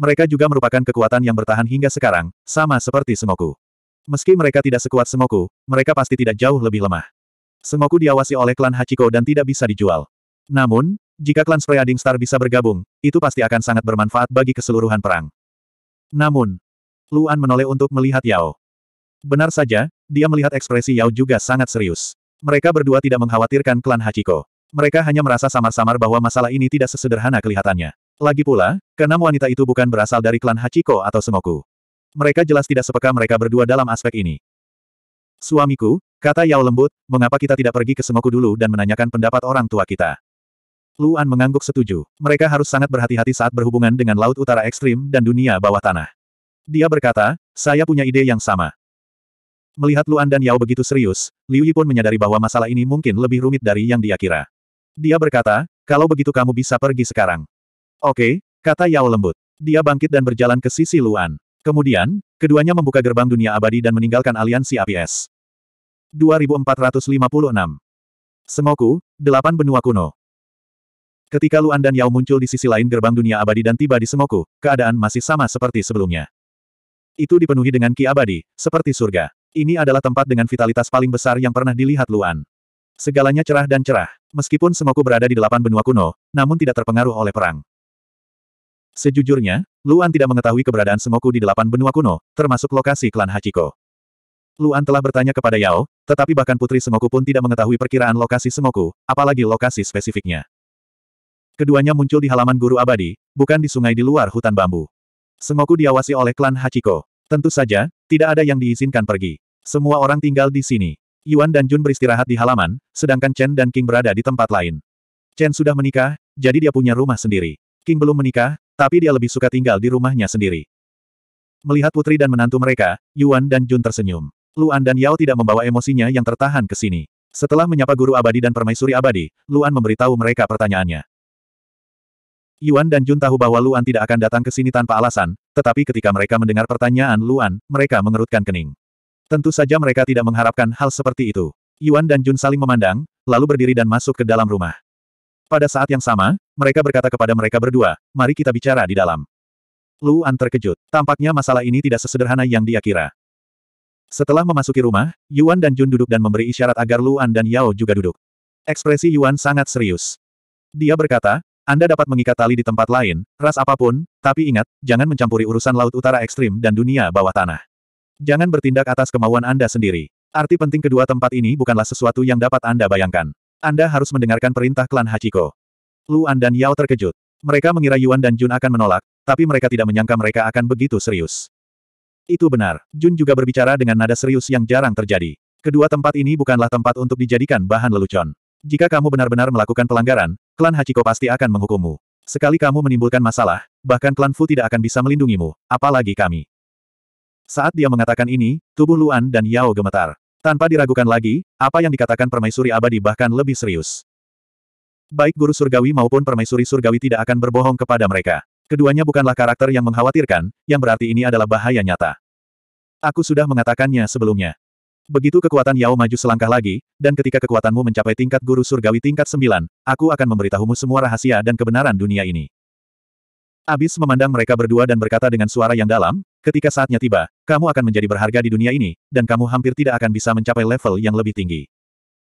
A: Mereka juga merupakan kekuatan yang bertahan hingga sekarang, sama seperti Sengoku. Meski mereka tidak sekuat Sengoku, mereka pasti tidak jauh lebih lemah. Sengoku diawasi oleh klan Hachiko dan tidak bisa dijual. Namun, jika klan Spreading Star bisa bergabung, itu pasti akan sangat bermanfaat bagi keseluruhan perang. Namun, Luan menoleh untuk melihat Yao. Benar saja, dia melihat ekspresi Yao juga sangat serius. Mereka berdua tidak mengkhawatirkan klan Hachiko. Mereka hanya merasa samar-samar bahwa masalah ini tidak sesederhana kelihatannya. Lagi pula, karena wanita itu bukan berasal dari klan Hachiko atau Sengoku. Mereka jelas tidak sepeka mereka berdua dalam aspek ini. Suamiku, kata Yao lembut, mengapa kita tidak pergi ke Sengoku dulu dan menanyakan pendapat orang tua kita? Luan mengangguk setuju. Mereka harus sangat berhati-hati saat berhubungan dengan Laut Utara Ekstrim dan dunia bawah tanah. Dia berkata, saya punya ide yang sama. Melihat Luan dan Yao begitu serius, Liu Yi pun menyadari bahwa masalah ini mungkin lebih rumit dari yang dia kira. Dia berkata, kalau begitu kamu bisa pergi sekarang. Oke, kata Yao lembut. Dia bangkit dan berjalan ke sisi Luan. Kemudian, keduanya membuka gerbang dunia abadi dan meninggalkan aliansi APS. 2456 Semoku, Delapan Benua Kuno Ketika Luan dan Yao muncul di sisi lain gerbang dunia abadi dan tiba di Semoku, keadaan masih sama seperti sebelumnya. Itu dipenuhi dengan ki abadi, seperti surga. Ini adalah tempat dengan vitalitas paling besar yang pernah dilihat Luan. Segalanya cerah dan cerah. Meskipun Semoku berada di delapan benua kuno, namun tidak terpengaruh oleh perang. Sejujurnya, Luan tidak mengetahui keberadaan Semoku di delapan benua kuno, termasuk lokasi klan Hachiko. Luan telah bertanya kepada Yao, tetapi bahkan Putri Semoku pun tidak mengetahui perkiraan lokasi Semoku, apalagi lokasi spesifiknya. Keduanya muncul di halaman Guru Abadi, bukan di sungai di luar hutan bambu. Semoku diawasi oleh klan Hachiko. Tentu saja, tidak ada yang diizinkan pergi. Semua orang tinggal di sini. Yuan dan Jun beristirahat di halaman, sedangkan Chen dan King berada di tempat lain. Chen sudah menikah, jadi dia punya rumah sendiri. King belum menikah, tapi dia lebih suka tinggal di rumahnya sendiri. Melihat putri dan menantu mereka, Yuan dan Jun tersenyum. Luan dan Yao tidak membawa emosinya yang tertahan ke sini. Setelah menyapa guru abadi dan permaisuri abadi, Luan memberitahu mereka pertanyaannya. Yuan dan Jun tahu bahwa Luan tidak akan datang ke sini tanpa alasan, tetapi ketika mereka mendengar pertanyaan Luan, mereka mengerutkan kening. Tentu saja mereka tidak mengharapkan hal seperti itu. Yuan dan Jun saling memandang, lalu berdiri dan masuk ke dalam rumah. Pada saat yang sama, mereka berkata kepada mereka berdua, mari kita bicara di dalam. Luan terkejut. Tampaknya masalah ini tidak sesederhana yang dia kira. Setelah memasuki rumah, Yuan dan Jun duduk dan memberi isyarat agar Luan dan Yao juga duduk. Ekspresi Yuan sangat serius. Dia berkata, anda dapat mengikat tali di tempat lain, ras apapun, tapi ingat, jangan mencampuri urusan laut utara ekstrim dan dunia bawah tanah. Jangan bertindak atas kemauan Anda sendiri. Arti penting kedua tempat ini bukanlah sesuatu yang dapat Anda bayangkan. Anda harus mendengarkan perintah klan Hachiko. Luan dan Yao terkejut. Mereka mengira Yuan dan Jun akan menolak, tapi mereka tidak menyangka mereka akan begitu serius. Itu benar, Jun juga berbicara dengan nada serius yang jarang terjadi. Kedua tempat ini bukanlah tempat untuk dijadikan bahan lelucon. Jika kamu benar-benar melakukan pelanggaran, klan Hachiko pasti akan menghukummu. Sekali kamu menimbulkan masalah, bahkan klan Fu tidak akan bisa melindungimu, apalagi kami. Saat dia mengatakan ini, tubuh Luan dan Yao gemetar. Tanpa diragukan lagi, apa yang dikatakan permaisuri abadi bahkan lebih serius. Baik guru surgawi maupun permaisuri surgawi tidak akan berbohong kepada mereka. Keduanya bukanlah karakter yang mengkhawatirkan, yang berarti ini adalah bahaya nyata. Aku sudah mengatakannya sebelumnya. Begitu kekuatan Yao maju selangkah lagi, dan ketika kekuatanmu mencapai tingkat guru surgawi tingkat sembilan, aku akan memberitahumu semua rahasia dan kebenaran dunia ini. Abis memandang mereka berdua dan berkata dengan suara yang dalam, ketika saatnya tiba, kamu akan menjadi berharga di dunia ini, dan kamu hampir tidak akan bisa mencapai level yang lebih tinggi.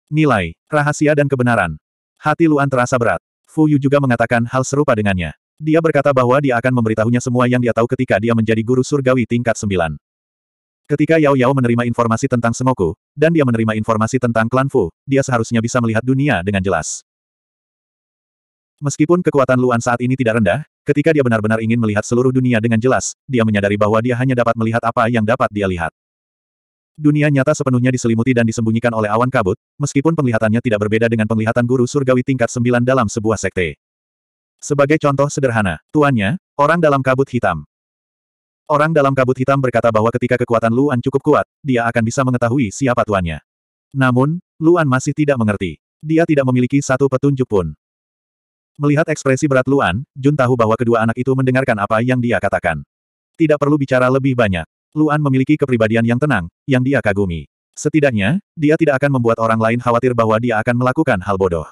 A: Nilai, rahasia dan kebenaran. Hati Luan terasa berat. Fu Yu juga mengatakan hal serupa dengannya. Dia berkata bahwa dia akan memberitahunya semua yang dia tahu ketika dia menjadi guru surgawi tingkat sembilan. Ketika Yao Yao menerima informasi tentang Semoku, dan dia menerima informasi tentang klan Fu, dia seharusnya bisa melihat dunia dengan jelas. Meskipun kekuatan Luan saat ini tidak rendah, ketika dia benar-benar ingin melihat seluruh dunia dengan jelas, dia menyadari bahwa dia hanya dapat melihat apa yang dapat dia lihat. Dunia nyata sepenuhnya diselimuti dan disembunyikan oleh awan kabut, meskipun penglihatannya tidak berbeda dengan penglihatan guru surgawi tingkat 9 dalam sebuah sekte. Sebagai contoh sederhana, tuannya, orang dalam kabut hitam. Orang dalam kabut hitam berkata bahwa ketika kekuatan Luan cukup kuat, dia akan bisa mengetahui siapa tuannya. Namun, Luan masih tidak mengerti. Dia tidak memiliki satu petunjuk pun. Melihat ekspresi berat Luan, Jun tahu bahwa kedua anak itu mendengarkan apa yang dia katakan. Tidak perlu bicara lebih banyak. Luan memiliki kepribadian yang tenang, yang dia kagumi. Setidaknya, dia tidak akan membuat orang lain khawatir bahwa dia akan melakukan hal bodoh.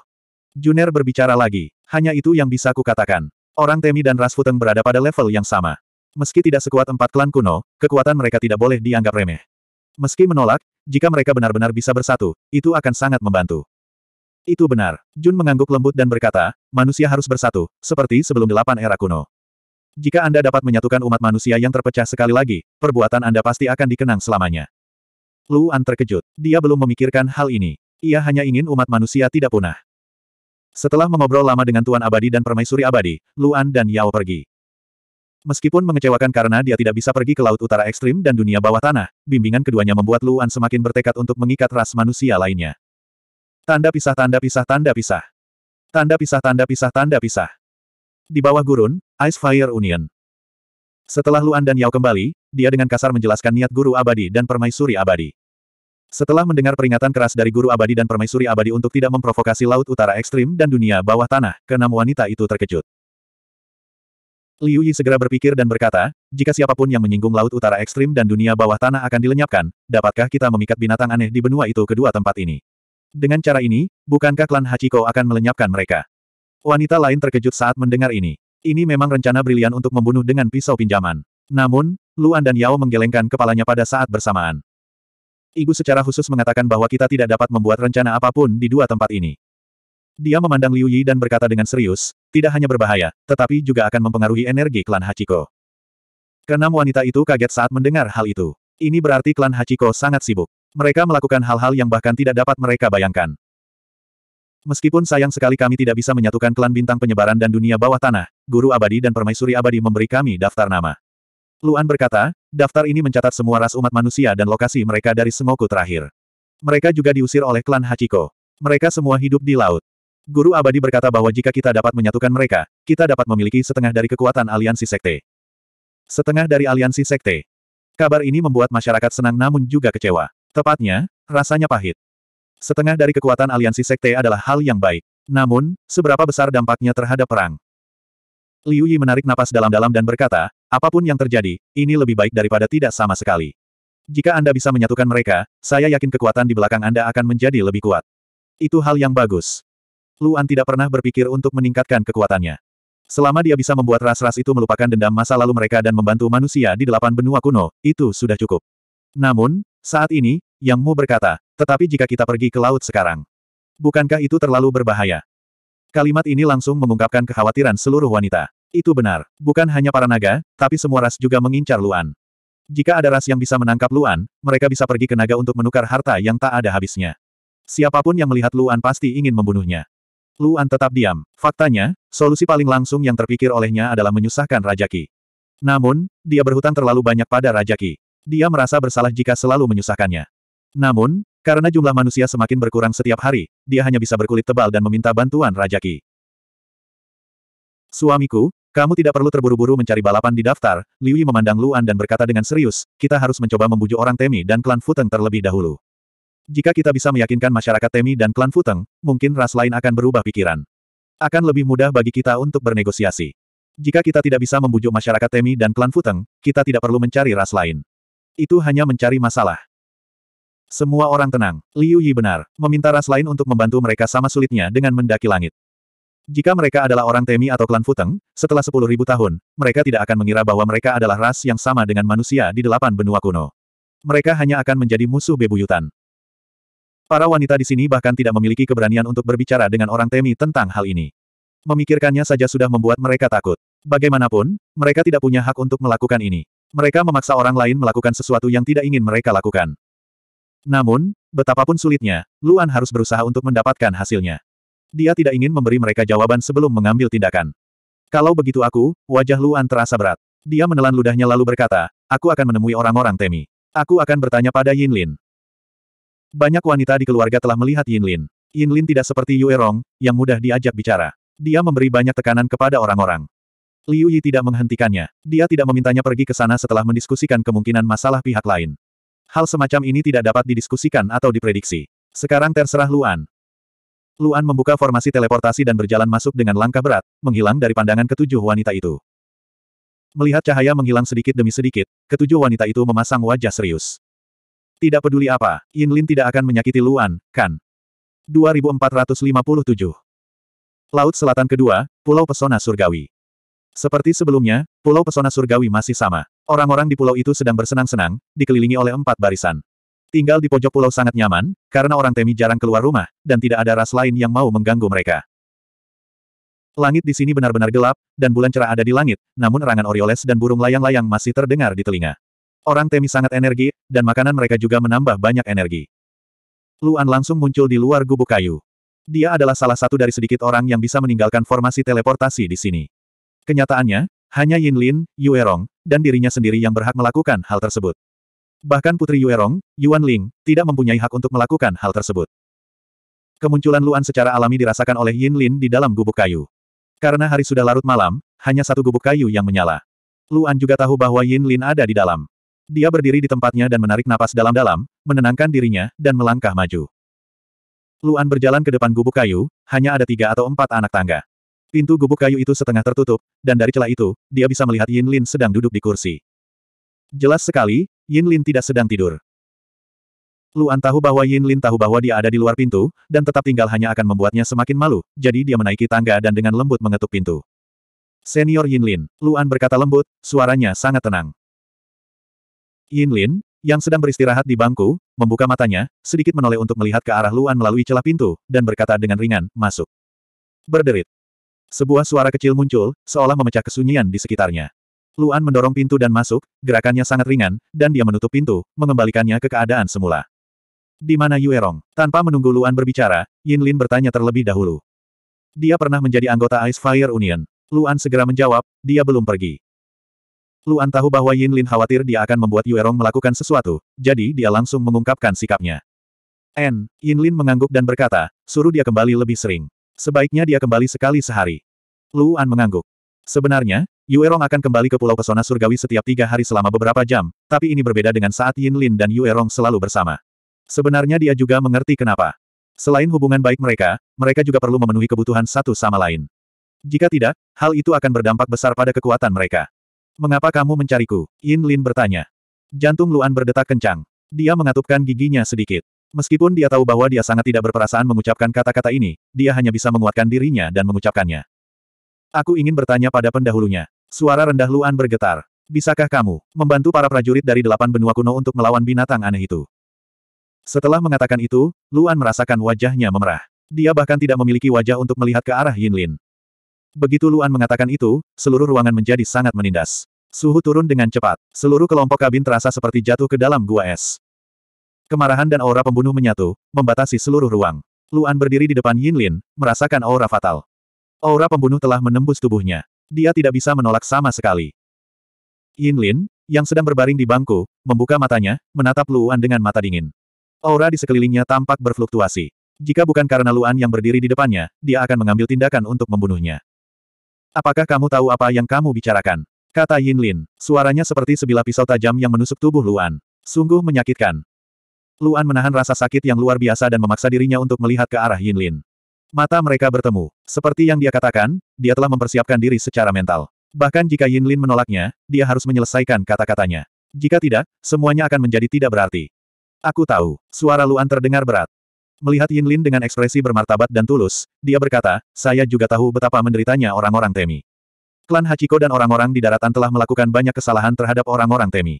A: Juner berbicara lagi, hanya itu yang bisa kukatakan. Orang Temi dan Rasputeng berada pada level yang sama. Meski tidak sekuat empat klan kuno, kekuatan mereka tidak boleh dianggap remeh. Meski menolak, jika mereka benar-benar bisa bersatu, itu akan sangat membantu. Itu benar. Jun mengangguk lembut dan berkata, manusia harus bersatu, seperti sebelum delapan era kuno. Jika Anda dapat menyatukan umat manusia yang terpecah sekali lagi, perbuatan Anda pasti akan dikenang selamanya. Luan terkejut. Dia belum memikirkan hal ini. Ia hanya ingin umat manusia tidak punah. Setelah mengobrol lama dengan Tuan Abadi dan Permaisuri Abadi, Luan dan Yao pergi. Meskipun mengecewakan karena dia tidak bisa pergi ke Laut Utara Ekstrim dan dunia bawah tanah, bimbingan keduanya membuat Luan semakin bertekad untuk mengikat ras manusia lainnya. Tanda pisah tanda pisah tanda pisah. Tanda pisah tanda pisah tanda pisah. Di bawah gurun, Ice Fire Union. Setelah Luan dan Yao kembali, dia dengan kasar menjelaskan niat guru abadi dan permaisuri abadi. Setelah mendengar peringatan keras dari guru abadi dan permaisuri abadi untuk tidak memprovokasi laut utara ekstrim dan dunia bawah tanah, keenam wanita itu terkejut. Liu Yi segera berpikir dan berkata, jika siapapun yang menyinggung laut utara ekstrim dan dunia bawah tanah akan dilenyapkan, dapatkah kita memikat binatang aneh di benua itu kedua tempat ini? Dengan cara ini, bukankah klan Hachiko akan melenyapkan mereka? Wanita lain terkejut saat mendengar ini. Ini memang rencana brilian untuk membunuh dengan pisau pinjaman. Namun, Luan dan Yao menggelengkan kepalanya pada saat bersamaan. Ibu secara khusus mengatakan bahwa kita tidak dapat membuat rencana apapun di dua tempat ini. Dia memandang Liu Yi dan berkata dengan serius, tidak hanya berbahaya, tetapi juga akan mempengaruhi energi klan Hachiko. Keenam wanita itu kaget saat mendengar hal itu. Ini berarti klan Hachiko sangat sibuk. Mereka melakukan hal-hal yang bahkan tidak dapat mereka bayangkan. Meskipun sayang sekali kami tidak bisa menyatukan klan bintang penyebaran dan dunia bawah tanah, Guru Abadi dan Permaisuri Abadi memberi kami daftar nama. Luan berkata, daftar ini mencatat semua ras umat manusia dan lokasi mereka dari Sengoku terakhir. Mereka juga diusir oleh klan Hachiko. Mereka semua hidup di laut. Guru abadi berkata bahwa jika kita dapat menyatukan mereka, kita dapat memiliki setengah dari kekuatan aliansi sekte. Setengah dari aliansi sekte. Kabar ini membuat masyarakat senang namun juga kecewa. Tepatnya, rasanya pahit. Setengah dari kekuatan aliansi sekte adalah hal yang baik. Namun, seberapa besar dampaknya terhadap perang? Liu Yi menarik napas dalam-dalam dan berkata, apapun yang terjadi, ini lebih baik daripada tidak sama sekali. Jika Anda bisa menyatukan mereka, saya yakin kekuatan di belakang Anda akan menjadi lebih kuat. Itu hal yang bagus. Luan tidak pernah berpikir untuk meningkatkan kekuatannya. Selama dia bisa membuat ras-ras itu melupakan dendam masa lalu mereka dan membantu manusia di delapan benua kuno, itu sudah cukup. Namun, saat ini, Yang Mu berkata, tetapi jika kita pergi ke laut sekarang, bukankah itu terlalu berbahaya? Kalimat ini langsung mengungkapkan kekhawatiran seluruh wanita. Itu benar, bukan hanya para naga, tapi semua ras juga mengincar Luan. Jika ada ras yang bisa menangkap Luan, mereka bisa pergi ke naga untuk menukar harta yang tak ada habisnya. Siapapun yang melihat Luan pasti ingin membunuhnya. Luan tetap diam. Faktanya, solusi paling langsung yang terpikir olehnya adalah menyusahkan Raja Ki. Namun, dia berhutang terlalu banyak pada Raja Ki. Dia merasa bersalah jika selalu menyusahkannya. Namun, karena jumlah manusia semakin berkurang setiap hari, dia hanya bisa berkulit tebal dan meminta bantuan Raja Ki. Suamiku, kamu tidak perlu terburu-buru mencari balapan di daftar, Liu Yi memandang Luan dan berkata dengan serius, kita harus mencoba membujuk orang Temi dan klan Futeng terlebih dahulu. Jika kita bisa meyakinkan masyarakat Temi dan klan Futeng, mungkin ras lain akan berubah pikiran. Akan lebih mudah bagi kita untuk bernegosiasi. Jika kita tidak bisa membujuk masyarakat Temi dan klan Futeng, kita tidak perlu mencari ras lain. Itu hanya mencari masalah. Semua orang tenang. Liu Yi benar. Meminta ras lain untuk membantu mereka sama sulitnya dengan mendaki langit. Jika mereka adalah orang Temi atau klan Futeng, setelah 10.000 tahun, mereka tidak akan mengira bahwa mereka adalah ras yang sama dengan manusia di delapan benua kuno. Mereka hanya akan menjadi musuh bebuyutan. Para wanita di sini bahkan tidak memiliki keberanian untuk berbicara dengan orang Temi tentang hal ini. Memikirkannya saja sudah membuat mereka takut. Bagaimanapun, mereka tidak punya hak untuk melakukan ini. Mereka memaksa orang lain melakukan sesuatu yang tidak ingin mereka lakukan. Namun, betapapun sulitnya, Luan harus berusaha untuk mendapatkan hasilnya. Dia tidak ingin memberi mereka jawaban sebelum mengambil tindakan. Kalau begitu aku, wajah Luan terasa berat. Dia menelan ludahnya lalu berkata, aku akan menemui orang-orang Temi. Aku akan bertanya pada Yin Lin. Banyak wanita di keluarga telah melihat Yin Lin. Yin Lin tidak seperti Yue Rong, yang mudah diajak bicara. Dia memberi banyak tekanan kepada orang-orang. Liu Yi tidak menghentikannya. Dia tidak memintanya pergi ke sana setelah mendiskusikan kemungkinan masalah pihak lain. Hal semacam ini tidak dapat didiskusikan atau diprediksi. Sekarang terserah Luan. Luan membuka formasi teleportasi dan berjalan masuk dengan langkah berat, menghilang dari pandangan ketujuh wanita itu. Melihat cahaya menghilang sedikit demi sedikit, ketujuh wanita itu memasang wajah serius. Tidak peduli apa, Yin Lin tidak akan menyakiti Luan, kan? 2457 Laut Selatan Kedua, Pulau Pesona Surgawi Seperti sebelumnya, Pulau Pesona Surgawi masih sama. Orang-orang di pulau itu sedang bersenang-senang, dikelilingi oleh empat barisan. Tinggal di pojok pulau sangat nyaman, karena orang Temi jarang keluar rumah, dan tidak ada ras lain yang mau mengganggu mereka. Langit di sini benar-benar gelap, dan bulan cerah ada di langit, namun erangan orioles dan burung layang-layang masih terdengar di telinga. Orang Temi sangat energi, dan makanan mereka juga menambah banyak energi. Luan langsung muncul di luar gubuk kayu. Dia adalah salah satu dari sedikit orang yang bisa meninggalkan formasi teleportasi di sini. Kenyataannya, hanya Yin Lin, Yinlin, Yuerong, dan dirinya sendiri yang berhak melakukan hal tersebut. Bahkan Putri Yuerong, Yuan Ling, tidak mempunyai hak untuk melakukan hal tersebut. Kemunculan Luan secara alami dirasakan oleh Yin Lin di dalam gubuk kayu. Karena hari sudah larut malam, hanya satu gubuk kayu yang menyala. Luan juga tahu bahwa Yin Lin ada di dalam. Dia berdiri di tempatnya dan menarik napas dalam-dalam, menenangkan dirinya, dan melangkah maju. Luan berjalan ke depan gubuk kayu, hanya ada tiga atau empat anak tangga. Pintu gubuk kayu itu setengah tertutup, dan dari celah itu, dia bisa melihat Yin Lin sedang duduk di kursi. Jelas sekali, Yin Lin tidak sedang tidur. Luan tahu bahwa Yin Lin tahu bahwa dia ada di luar pintu, dan tetap tinggal hanya akan membuatnya semakin malu, jadi dia menaiki tangga dan dengan lembut mengetuk pintu. Senior Yin Lin, Luan berkata lembut, suaranya sangat tenang. Yin Lin, yang sedang beristirahat di bangku, membuka matanya, sedikit menoleh untuk melihat ke arah Luan melalui celah pintu, dan berkata dengan ringan, masuk. Berderit. Sebuah suara kecil muncul, seolah memecah kesunyian di sekitarnya. Luan mendorong pintu dan masuk, gerakannya sangat ringan, dan dia menutup pintu, mengembalikannya ke keadaan semula. Di mana Yuerong? Tanpa menunggu Luan berbicara, Yin Lin bertanya terlebih dahulu. Dia pernah menjadi anggota Ice Fire Union. Luan segera menjawab, dia belum pergi. Luan tahu bahwa Yin Lin khawatir dia akan membuat Yuerong melakukan sesuatu, jadi dia langsung mengungkapkan sikapnya. N. Yin Lin mengangguk dan berkata, suruh dia kembali lebih sering. Sebaiknya dia kembali sekali sehari. Luan mengangguk. Sebenarnya, Yuerong akan kembali ke Pulau Pesona Surgawi setiap tiga hari selama beberapa jam, tapi ini berbeda dengan saat Yin Lin dan Yuerong selalu bersama. Sebenarnya dia juga mengerti kenapa. Selain hubungan baik mereka, mereka juga perlu memenuhi kebutuhan satu sama lain. Jika tidak, hal itu akan berdampak besar pada kekuatan mereka. Mengapa kamu mencariku? Yin Lin bertanya. Jantung Luan berdetak kencang. Dia mengatupkan giginya sedikit. Meskipun dia tahu bahwa dia sangat tidak berperasaan mengucapkan kata-kata ini, dia hanya bisa menguatkan dirinya dan mengucapkannya. Aku ingin bertanya pada pendahulunya. Suara rendah Luan bergetar. Bisakah kamu membantu para prajurit dari delapan benua kuno untuk melawan binatang aneh itu? Setelah mengatakan itu, Luan merasakan wajahnya memerah. Dia bahkan tidak memiliki wajah untuk melihat ke arah Yin Lin. Begitu Luan mengatakan itu, seluruh ruangan menjadi sangat menindas. Suhu turun dengan cepat. Seluruh kelompok kabin terasa seperti jatuh ke dalam gua es. Kemarahan dan aura pembunuh menyatu, membatasi seluruh ruang. Luan berdiri di depan Yin Lin, merasakan aura fatal. Aura pembunuh telah menembus tubuhnya. Dia tidak bisa menolak sama sekali. Yin Lin, yang sedang berbaring di bangku, membuka matanya, menatap Luan dengan mata dingin. Aura di sekelilingnya tampak berfluktuasi. Jika bukan karena Luan yang berdiri di depannya, dia akan mengambil tindakan untuk membunuhnya. Apakah kamu tahu apa yang kamu bicarakan? Kata Yin Lin, suaranya seperti sebilah pisau tajam yang menusuk tubuh Luan. Sungguh menyakitkan. Luan menahan rasa sakit yang luar biasa dan memaksa dirinya untuk melihat ke arah Yin Lin. Mata mereka bertemu. Seperti yang dia katakan, dia telah mempersiapkan diri secara mental. Bahkan jika Yin Lin menolaknya, dia harus menyelesaikan kata-katanya. Jika tidak, semuanya akan menjadi tidak berarti. Aku tahu, suara Luan terdengar berat. Melihat Yin Lin dengan ekspresi bermartabat dan tulus, dia berkata, saya juga tahu betapa menderitanya orang-orang Temi. Klan Hachiko dan orang-orang di daratan telah melakukan banyak kesalahan terhadap orang-orang Temi.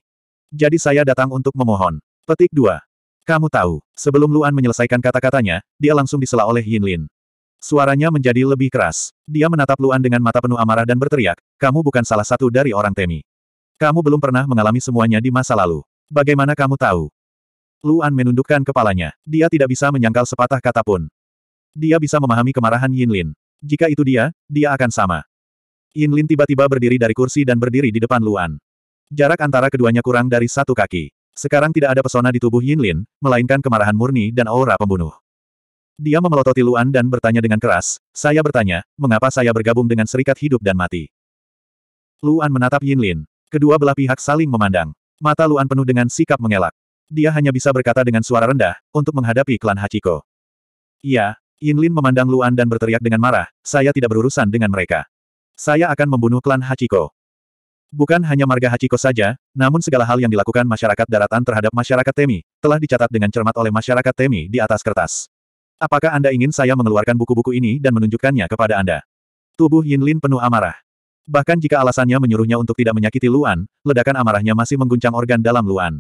A: Jadi saya datang untuk memohon. Petik 2. Kamu tahu, sebelum Luan menyelesaikan kata-katanya, dia langsung disela oleh Yin Lin. Suaranya menjadi lebih keras. Dia menatap Luan dengan mata penuh amarah dan berteriak, kamu bukan salah satu dari orang Temi. Kamu belum pernah mengalami semuanya di masa lalu. Bagaimana kamu tahu? Luan menundukkan kepalanya. Dia tidak bisa menyangkal sepatah kata pun. Dia bisa memahami kemarahan Yin Lin. Jika itu dia, dia akan sama. Yin Lin tiba-tiba berdiri dari kursi dan berdiri di depan Luan. Jarak antara keduanya kurang dari satu kaki. Sekarang tidak ada pesona di tubuh Yin Lin, melainkan kemarahan murni dan aura pembunuh. Dia memelototi Luan dan bertanya dengan keras, saya bertanya, mengapa saya bergabung dengan serikat hidup dan mati? Luan menatap Yin Lin. Kedua belah pihak saling memandang. Mata Luan penuh dengan sikap mengelak. Dia hanya bisa berkata dengan suara rendah, untuk menghadapi klan Hachiko. Ya, Yin Lin memandang Luan dan berteriak dengan marah, saya tidak berurusan dengan mereka. Saya akan membunuh klan Hachiko. Bukan hanya marga Hachiko saja, namun segala hal yang dilakukan masyarakat daratan terhadap masyarakat Temi, telah dicatat dengan cermat oleh masyarakat Temi di atas kertas. Apakah Anda ingin saya mengeluarkan buku-buku ini dan menunjukkannya kepada Anda? Tubuh Yin Lin penuh amarah. Bahkan jika alasannya menyuruhnya untuk tidak menyakiti Luan, ledakan amarahnya masih mengguncang organ dalam Luan.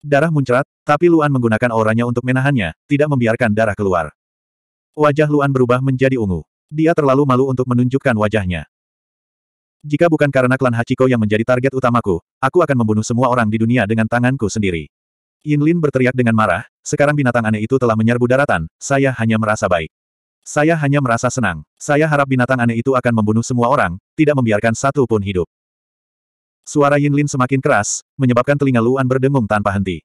A: Darah muncrat, tapi Luan menggunakan auranya untuk menahannya, tidak membiarkan darah keluar. Wajah Luan berubah menjadi ungu. Dia terlalu malu untuk menunjukkan wajahnya. Jika bukan karena klan Hachiko yang menjadi target utamaku, aku akan membunuh semua orang di dunia dengan tanganku sendiri. Yin Lin berteriak dengan marah, sekarang binatang aneh itu telah menyerbu daratan, saya hanya merasa baik. Saya hanya merasa senang. Saya harap binatang aneh itu akan membunuh semua orang, tidak membiarkan satu pun hidup. Suara Yin Lin semakin keras, menyebabkan telinga Luan berdengung tanpa henti.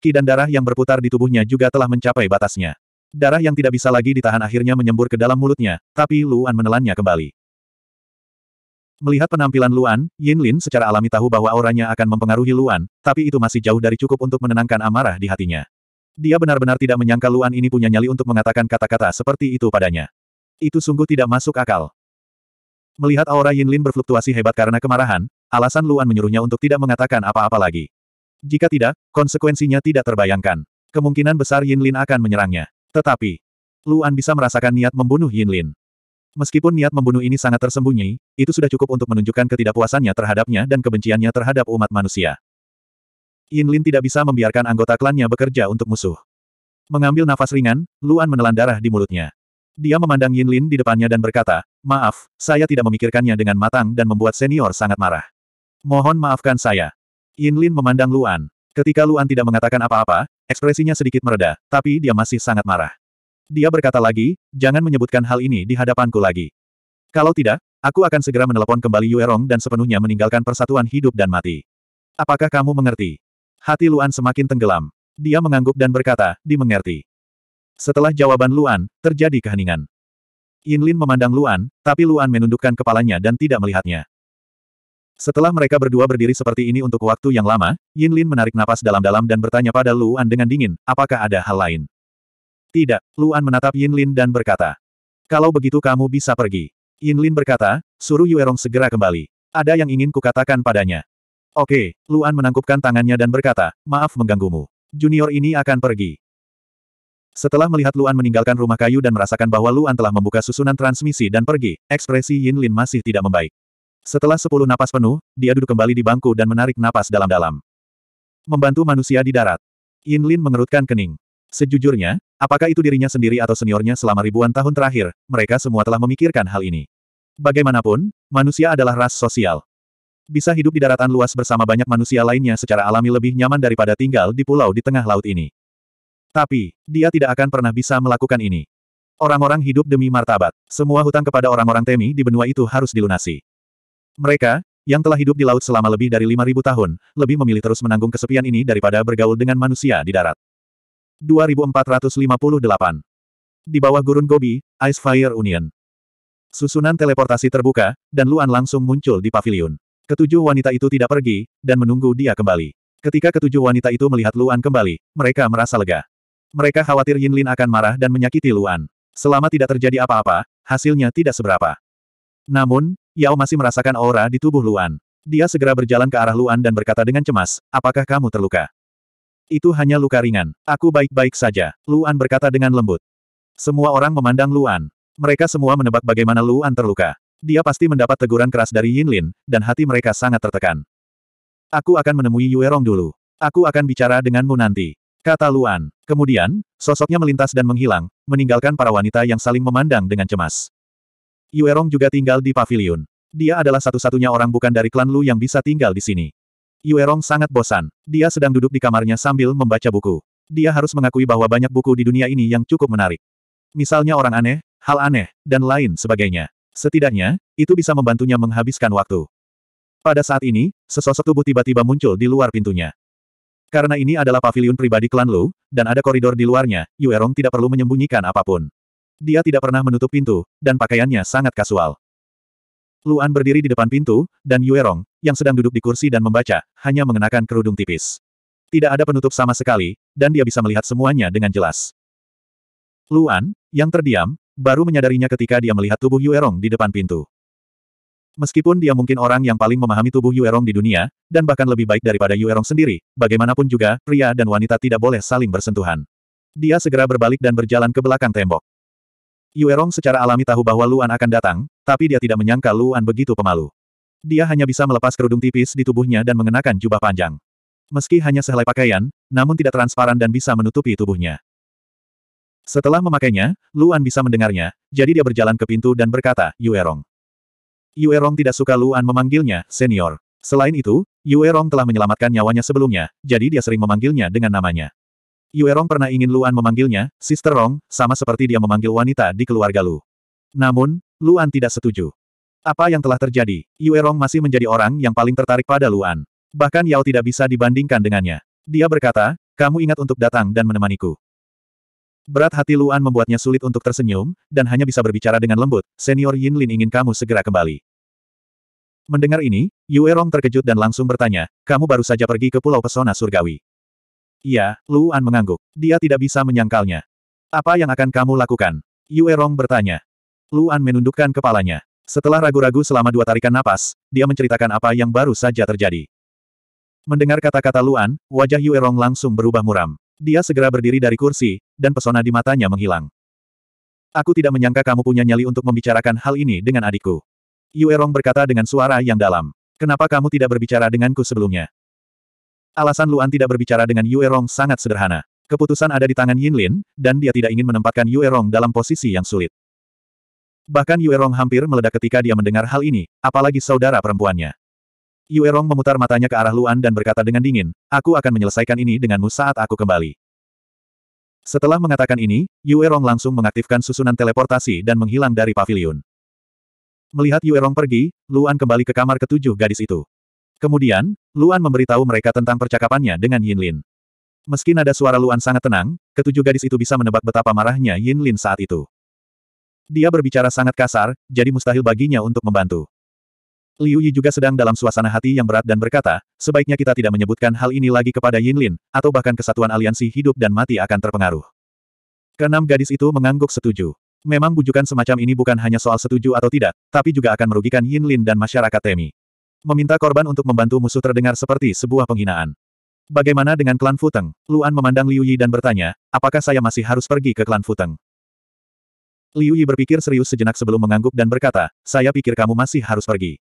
A: Ki dan darah yang berputar di tubuhnya juga telah mencapai batasnya. Darah yang tidak bisa lagi ditahan akhirnya menyembur ke dalam mulutnya, tapi Luan menelannya kembali. Melihat penampilan Luan, Yin Lin secara alami tahu bahwa auranya akan mempengaruhi Luan, tapi itu masih jauh dari cukup untuk menenangkan amarah di hatinya. Dia benar-benar tidak menyangka Luan ini punya nyali untuk mengatakan kata-kata seperti itu padanya. Itu sungguh tidak masuk akal. Melihat aura Yin Lin berfluktuasi hebat karena kemarahan, alasan Luan menyuruhnya untuk tidak mengatakan apa-apa lagi. Jika tidak, konsekuensinya tidak terbayangkan. Kemungkinan besar Yin Lin akan menyerangnya. Tetapi, Luan bisa merasakan niat membunuh Yin Lin. Meskipun niat membunuh ini sangat tersembunyi, itu sudah cukup untuk menunjukkan ketidakpuasannya terhadapnya dan kebenciannya terhadap umat manusia. Yin Lin tidak bisa membiarkan anggota klannya bekerja untuk musuh. Mengambil nafas ringan, Luan menelan darah di mulutnya. Dia memandang Yin Lin di depannya dan berkata, Maaf, saya tidak memikirkannya dengan matang dan membuat senior sangat marah. Mohon maafkan saya. Yin Lin memandang Luan. Ketika Luan tidak mengatakan apa-apa, ekspresinya sedikit mereda, tapi dia masih sangat marah. Dia berkata lagi, jangan menyebutkan hal ini di hadapanku lagi. Kalau tidak, aku akan segera menelepon kembali Yuerong dan sepenuhnya meninggalkan persatuan hidup dan mati. Apakah kamu mengerti? Hati Luan semakin tenggelam. Dia mengangguk dan berkata, dimengerti. Setelah jawaban Luan, terjadi keheningan. Yin Lin memandang Luan, tapi Luan menundukkan kepalanya dan tidak melihatnya. Setelah mereka berdua berdiri seperti ini untuk waktu yang lama, Yin Lin menarik napas dalam-dalam dan bertanya pada Luan dengan dingin, apakah ada hal lain? Tidak, Luan menatap Yin Lin dan berkata. Kalau begitu kamu bisa pergi. Yin Lin berkata, suruh Yuerong segera kembali. Ada yang ingin kukatakan padanya. Oke, Luan menangkupkan tangannya dan berkata, maaf mengganggumu. Junior ini akan pergi. Setelah melihat Luan meninggalkan rumah kayu dan merasakan bahwa Luan telah membuka susunan transmisi dan pergi, ekspresi Yin Lin masih tidak membaik. Setelah sepuluh napas penuh, dia duduk kembali di bangku dan menarik napas dalam-dalam. Membantu manusia di darat. Yin Lin mengerutkan kening. Sejujurnya, apakah itu dirinya sendiri atau seniornya selama ribuan tahun terakhir, mereka semua telah memikirkan hal ini. Bagaimanapun, manusia adalah ras sosial. Bisa hidup di daratan luas bersama banyak manusia lainnya secara alami lebih nyaman daripada tinggal di pulau di tengah laut ini. Tapi, dia tidak akan pernah bisa melakukan ini. Orang-orang hidup demi martabat. Semua hutang kepada orang-orang temi di benua itu harus dilunasi. Mereka, yang telah hidup di laut selama lebih dari 5.000 tahun, lebih memilih terus menanggung kesepian ini daripada bergaul dengan manusia di darat. 2458. Di bawah gurun Gobi, Ice Fire Union. Susunan teleportasi terbuka, dan Luan langsung muncul di pavilion. Ketujuh wanita itu tidak pergi, dan menunggu dia kembali. Ketika ketujuh wanita itu melihat Luan kembali, mereka merasa lega. Mereka khawatir Yin Lin akan marah dan menyakiti Luan. Selama tidak terjadi apa-apa, hasilnya tidak seberapa. Namun, Yao masih merasakan aura di tubuh Luan. Dia segera berjalan ke arah Luan dan berkata dengan cemas, apakah kamu terluka? Itu hanya luka ringan. Aku baik-baik saja, Luan berkata dengan lembut. Semua orang memandang Luan. Mereka semua menebak bagaimana Luan terluka. Dia pasti mendapat teguran keras dari Yin Lin, dan hati mereka sangat tertekan. Aku akan menemui Yue Rong dulu. Aku akan bicara denganmu nanti. Kata Luan. Kemudian, sosoknya melintas dan menghilang, meninggalkan para wanita yang saling memandang dengan cemas. Yue Rong juga tinggal di pavilion. Dia adalah satu-satunya orang bukan dari klan Lu yang bisa tinggal di sini. Yuerong sangat bosan. Dia sedang duduk di kamarnya sambil membaca buku. Dia harus mengakui bahwa banyak buku di dunia ini yang cukup menarik. Misalnya orang aneh, hal aneh, dan lain sebagainya. Setidaknya, itu bisa membantunya menghabiskan waktu. Pada saat ini, sesosok tubuh tiba-tiba muncul di luar pintunya. Karena ini adalah paviliun pribadi klan Lu, dan ada koridor di luarnya, Yuerong tidak perlu menyembunyikan apapun. Dia tidak pernah menutup pintu, dan pakaiannya sangat kasual. Luan berdiri di depan pintu, dan Yuerong, yang sedang duduk di kursi dan membaca, hanya mengenakan kerudung tipis. Tidak ada penutup sama sekali, dan dia bisa melihat semuanya dengan jelas. Luan, yang terdiam, baru menyadarinya ketika dia melihat tubuh Yuerong di depan pintu. Meskipun dia mungkin orang yang paling memahami tubuh Yuerong di dunia, dan bahkan lebih baik daripada Yuerong sendiri, bagaimanapun juga, pria dan wanita tidak boleh saling bersentuhan. Dia segera berbalik dan berjalan ke belakang tembok. Yuerong secara alami tahu bahwa Luan akan datang, tapi dia tidak menyangka Luan begitu pemalu. Dia hanya bisa melepas kerudung tipis di tubuhnya dan mengenakan jubah panjang. Meski hanya sehelai pakaian, namun tidak transparan dan bisa menutupi tubuhnya. Setelah memakainya, Luan bisa mendengarnya, jadi dia berjalan ke pintu dan berkata, Yuerong. Yuerong tidak suka Luan memanggilnya, senior. Selain itu, Yuerong telah menyelamatkan nyawanya sebelumnya, jadi dia sering memanggilnya dengan namanya. Yuerong pernah ingin Luan memanggilnya, Sister Rong, sama seperti dia memanggil wanita di keluarga Lu. Namun, Luan tidak setuju. Apa yang telah terjadi, Yue Rong masih menjadi orang yang paling tertarik pada Luan. Bahkan Yao tidak bisa dibandingkan dengannya. Dia berkata, kamu ingat untuk datang dan menemaniku. Berat hati Luan membuatnya sulit untuk tersenyum, dan hanya bisa berbicara dengan lembut, senior Yin Lin ingin kamu segera kembali. Mendengar ini, Yue Rong terkejut dan langsung bertanya, kamu baru saja pergi ke Pulau Pesona Surgawi. Iya, Luan mengangguk. Dia tidak bisa menyangkalnya. Apa yang akan kamu lakukan? Yue Rong bertanya. Luan menundukkan kepalanya. Setelah ragu-ragu selama dua tarikan napas, dia menceritakan apa yang baru saja terjadi. Mendengar kata-kata Luan, wajah Yue Rong langsung berubah muram. Dia segera berdiri dari kursi, dan pesona di matanya menghilang. Aku tidak menyangka kamu punya nyali untuk membicarakan hal ini dengan adikku. Yue Rong berkata dengan suara yang dalam. Kenapa kamu tidak berbicara denganku sebelumnya? Alasan Luan tidak berbicara dengan Yue Rong sangat sederhana. Keputusan ada di tangan Yin Lin, dan dia tidak ingin menempatkan Yue Rong dalam posisi yang sulit. Bahkan Yuerong hampir meledak ketika dia mendengar hal ini, apalagi saudara perempuannya. Yuerong memutar matanya ke arah Luan dan berkata dengan dingin, aku akan menyelesaikan ini denganmu saat aku kembali. Setelah mengatakan ini, Yuerong langsung mengaktifkan susunan teleportasi dan menghilang dari pavilion. Melihat Yuerong pergi, Luan kembali ke kamar ketujuh gadis itu. Kemudian, Luan memberitahu mereka tentang percakapannya dengan Yin Lin. Meski nada suara Luan sangat tenang, ketujuh gadis itu bisa menebak betapa marahnya Yin Lin saat itu. Dia berbicara sangat kasar, jadi mustahil baginya untuk membantu. Liu Yi juga sedang dalam suasana hati yang berat dan berkata, sebaiknya kita tidak menyebutkan hal ini lagi kepada Yin Lin, atau bahkan kesatuan aliansi hidup dan mati akan terpengaruh. Kenam gadis itu mengangguk setuju. Memang bujukan semacam ini bukan hanya soal setuju atau tidak, tapi juga akan merugikan Yin Lin dan masyarakat Temi. Meminta korban untuk membantu musuh terdengar seperti sebuah penghinaan. Bagaimana dengan klan Futeng? Luan memandang Liu Yi dan bertanya, apakah saya masih harus pergi ke klan Futeng? Liu Yi berpikir serius sejenak sebelum mengangguk dan berkata, saya pikir kamu masih harus pergi.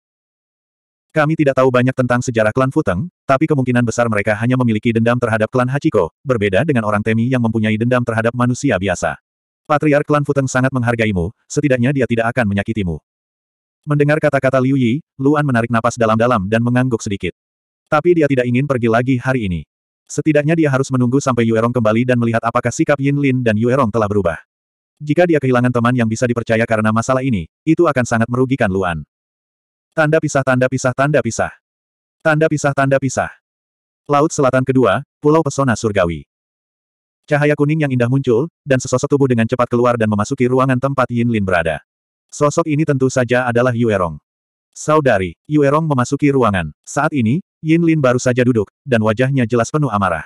A: Kami tidak tahu banyak tentang sejarah klan Futeng, tapi kemungkinan besar mereka hanya memiliki dendam terhadap klan Hachiko, berbeda dengan orang Temi yang mempunyai dendam terhadap manusia biasa. Patriar klan Futeng sangat menghargaimu, setidaknya dia tidak akan menyakitimu. Mendengar kata-kata Liu Yi, Luan menarik napas dalam-dalam dan mengangguk sedikit. Tapi dia tidak ingin pergi lagi hari ini. Setidaknya dia harus menunggu sampai Yuerong kembali dan melihat apakah sikap Yin Lin dan Yuerong telah berubah. Jika dia kehilangan teman yang bisa dipercaya karena masalah ini, itu akan sangat merugikan Luan. Tanda pisah tanda pisah tanda pisah. Tanda pisah tanda pisah. Laut Selatan kedua, Pulau Pesona Surgawi. Cahaya kuning yang indah muncul, dan sesosok tubuh dengan cepat keluar dan memasuki ruangan tempat Yin Lin berada. Sosok ini tentu saja adalah Yuerong. Saudari, Yuerong memasuki ruangan. Saat ini, Yin Lin baru saja duduk, dan wajahnya jelas penuh amarah.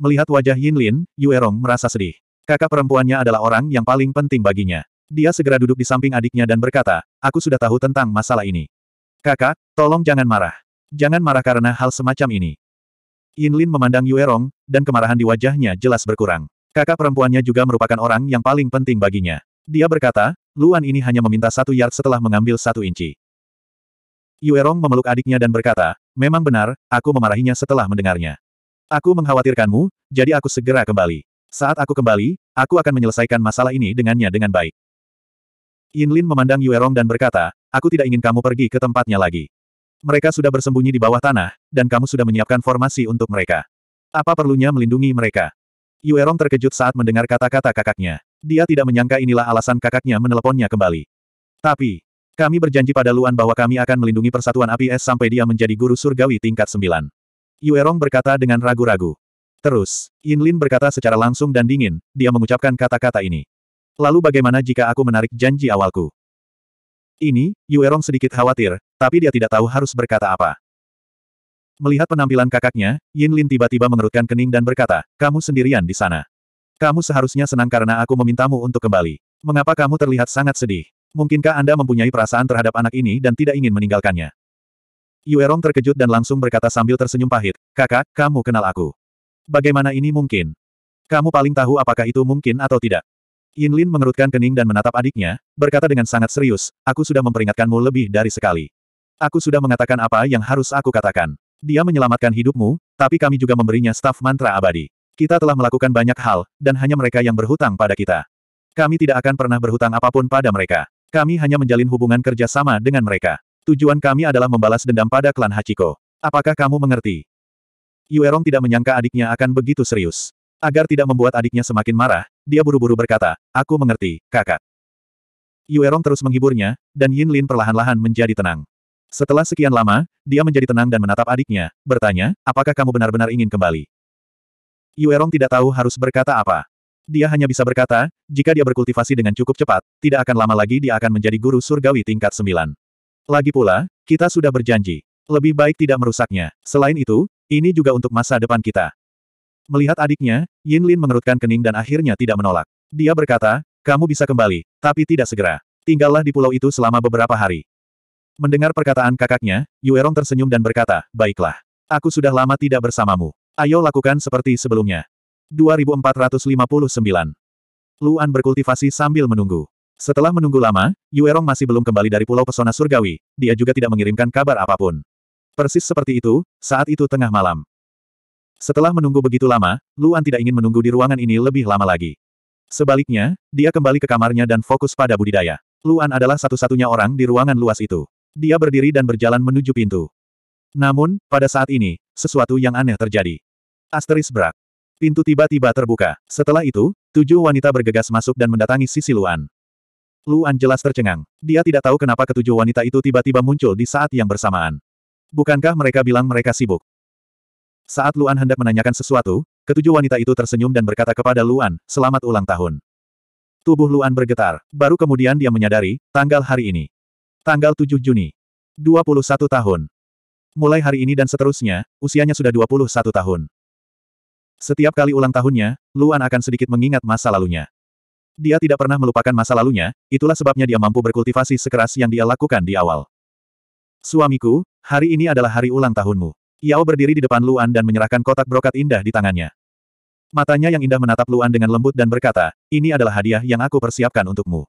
A: Melihat wajah Yin Lin, Yuerong merasa sedih. Kakak perempuannya adalah orang yang paling penting baginya. Dia segera duduk di samping adiknya dan berkata, aku sudah tahu tentang masalah ini. Kakak, tolong jangan marah. Jangan marah karena hal semacam ini. Yin Lin memandang Yuerong, dan kemarahan di wajahnya jelas berkurang. Kakak perempuannya juga merupakan orang yang paling penting baginya. Dia berkata, Luan ini hanya meminta satu yard setelah mengambil satu inci. Yuerong memeluk adiknya dan berkata, memang benar, aku memarahinya setelah mendengarnya. Aku mengkhawatirkanmu, jadi aku segera kembali. Saat aku kembali, Aku akan menyelesaikan masalah ini dengannya dengan baik. Yin Lin memandang Yuerong dan berkata, aku tidak ingin kamu pergi ke tempatnya lagi. Mereka sudah bersembunyi di bawah tanah, dan kamu sudah menyiapkan formasi untuk mereka. Apa perlunya melindungi mereka? Yuerong terkejut saat mendengar kata-kata kakaknya. Dia tidak menyangka inilah alasan kakaknya meneleponnya kembali. Tapi, kami berjanji pada Luan bahwa kami akan melindungi persatuan api es sampai dia menjadi guru surgawi tingkat Yue Yuerong berkata dengan ragu-ragu. Terus, Yin Lin berkata secara langsung dan dingin, dia mengucapkan kata-kata ini. Lalu bagaimana jika aku menarik janji awalku? Ini, Yuerong sedikit khawatir, tapi dia tidak tahu harus berkata apa. Melihat penampilan kakaknya, Yin Lin tiba-tiba mengerutkan kening dan berkata, kamu sendirian di sana. Kamu seharusnya senang karena aku memintamu untuk kembali. Mengapa kamu terlihat sangat sedih? Mungkinkah Anda mempunyai perasaan terhadap anak ini dan tidak ingin meninggalkannya? Yuerong terkejut dan langsung berkata sambil tersenyum pahit, kakak, kamu kenal aku. Bagaimana ini mungkin? Kamu paling tahu apakah itu mungkin atau tidak. Yin Lin mengerutkan kening dan menatap adiknya, berkata dengan sangat serius, aku sudah memperingatkanmu lebih dari sekali. Aku sudah mengatakan apa yang harus aku katakan. Dia menyelamatkan hidupmu, tapi kami juga memberinya staf mantra abadi. Kita telah melakukan banyak hal, dan hanya mereka yang berhutang pada kita. Kami tidak akan pernah berhutang apapun pada mereka. Kami hanya menjalin hubungan kerja sama dengan mereka. Tujuan kami adalah membalas dendam pada klan Hachiko. Apakah kamu mengerti? Yuerong tidak menyangka adiknya akan begitu serius. Agar tidak membuat adiknya semakin marah, dia buru-buru berkata, aku mengerti, kakak. Yuerong terus menghiburnya, dan Yin Lin perlahan-lahan menjadi tenang. Setelah sekian lama, dia menjadi tenang dan menatap adiknya, bertanya, apakah kamu benar-benar ingin kembali? Yuerong tidak tahu harus berkata apa. Dia hanya bisa berkata, jika dia berkultivasi dengan cukup cepat, tidak akan lama lagi dia akan menjadi guru surgawi tingkat 9. Lagi pula, kita sudah berjanji. Lebih baik tidak merusaknya. Selain itu, ini juga untuk masa depan kita. Melihat adiknya, Yin Lin mengerutkan kening dan akhirnya tidak menolak. Dia berkata, kamu bisa kembali, tapi tidak segera. Tinggallah di pulau itu selama beberapa hari. Mendengar perkataan kakaknya, Yuerong tersenyum dan berkata, baiklah. Aku sudah lama tidak bersamamu. Ayo lakukan seperti sebelumnya. 2459. Luan berkultivasi sambil menunggu. Setelah menunggu lama, Yuerong masih belum kembali dari Pulau Pesona Surgawi, dia juga tidak mengirimkan kabar apapun. Persis seperti itu, saat itu tengah malam. Setelah menunggu begitu lama, Luan tidak ingin menunggu di ruangan ini lebih lama lagi. Sebaliknya, dia kembali ke kamarnya dan fokus pada budidaya. Luan adalah satu-satunya orang di ruangan luas itu. Dia berdiri dan berjalan menuju pintu. Namun, pada saat ini, sesuatu yang aneh terjadi. Asteris berak. Pintu tiba-tiba terbuka. Setelah itu, tujuh wanita bergegas masuk dan mendatangi sisi Luan. Luan jelas tercengang. Dia tidak tahu kenapa ketujuh wanita itu tiba-tiba muncul di saat yang bersamaan. Bukankah mereka bilang mereka sibuk? Saat Luan hendak menanyakan sesuatu, ketujuh wanita itu tersenyum dan berkata kepada Luan, selamat ulang tahun. Tubuh Luan bergetar, baru kemudian dia menyadari, tanggal hari ini. Tanggal 7 Juni. 21 tahun. Mulai hari ini dan seterusnya, usianya sudah 21 tahun. Setiap kali ulang tahunnya, Luan akan sedikit mengingat masa lalunya. Dia tidak pernah melupakan masa lalunya, itulah sebabnya dia mampu berkultivasi sekeras yang dia lakukan di awal. Suamiku, hari ini adalah hari ulang tahunmu. Yao berdiri di depan Luan dan menyerahkan kotak brokat indah di tangannya. Matanya yang indah menatap Luan dengan lembut dan berkata, ini adalah hadiah yang aku persiapkan untukmu.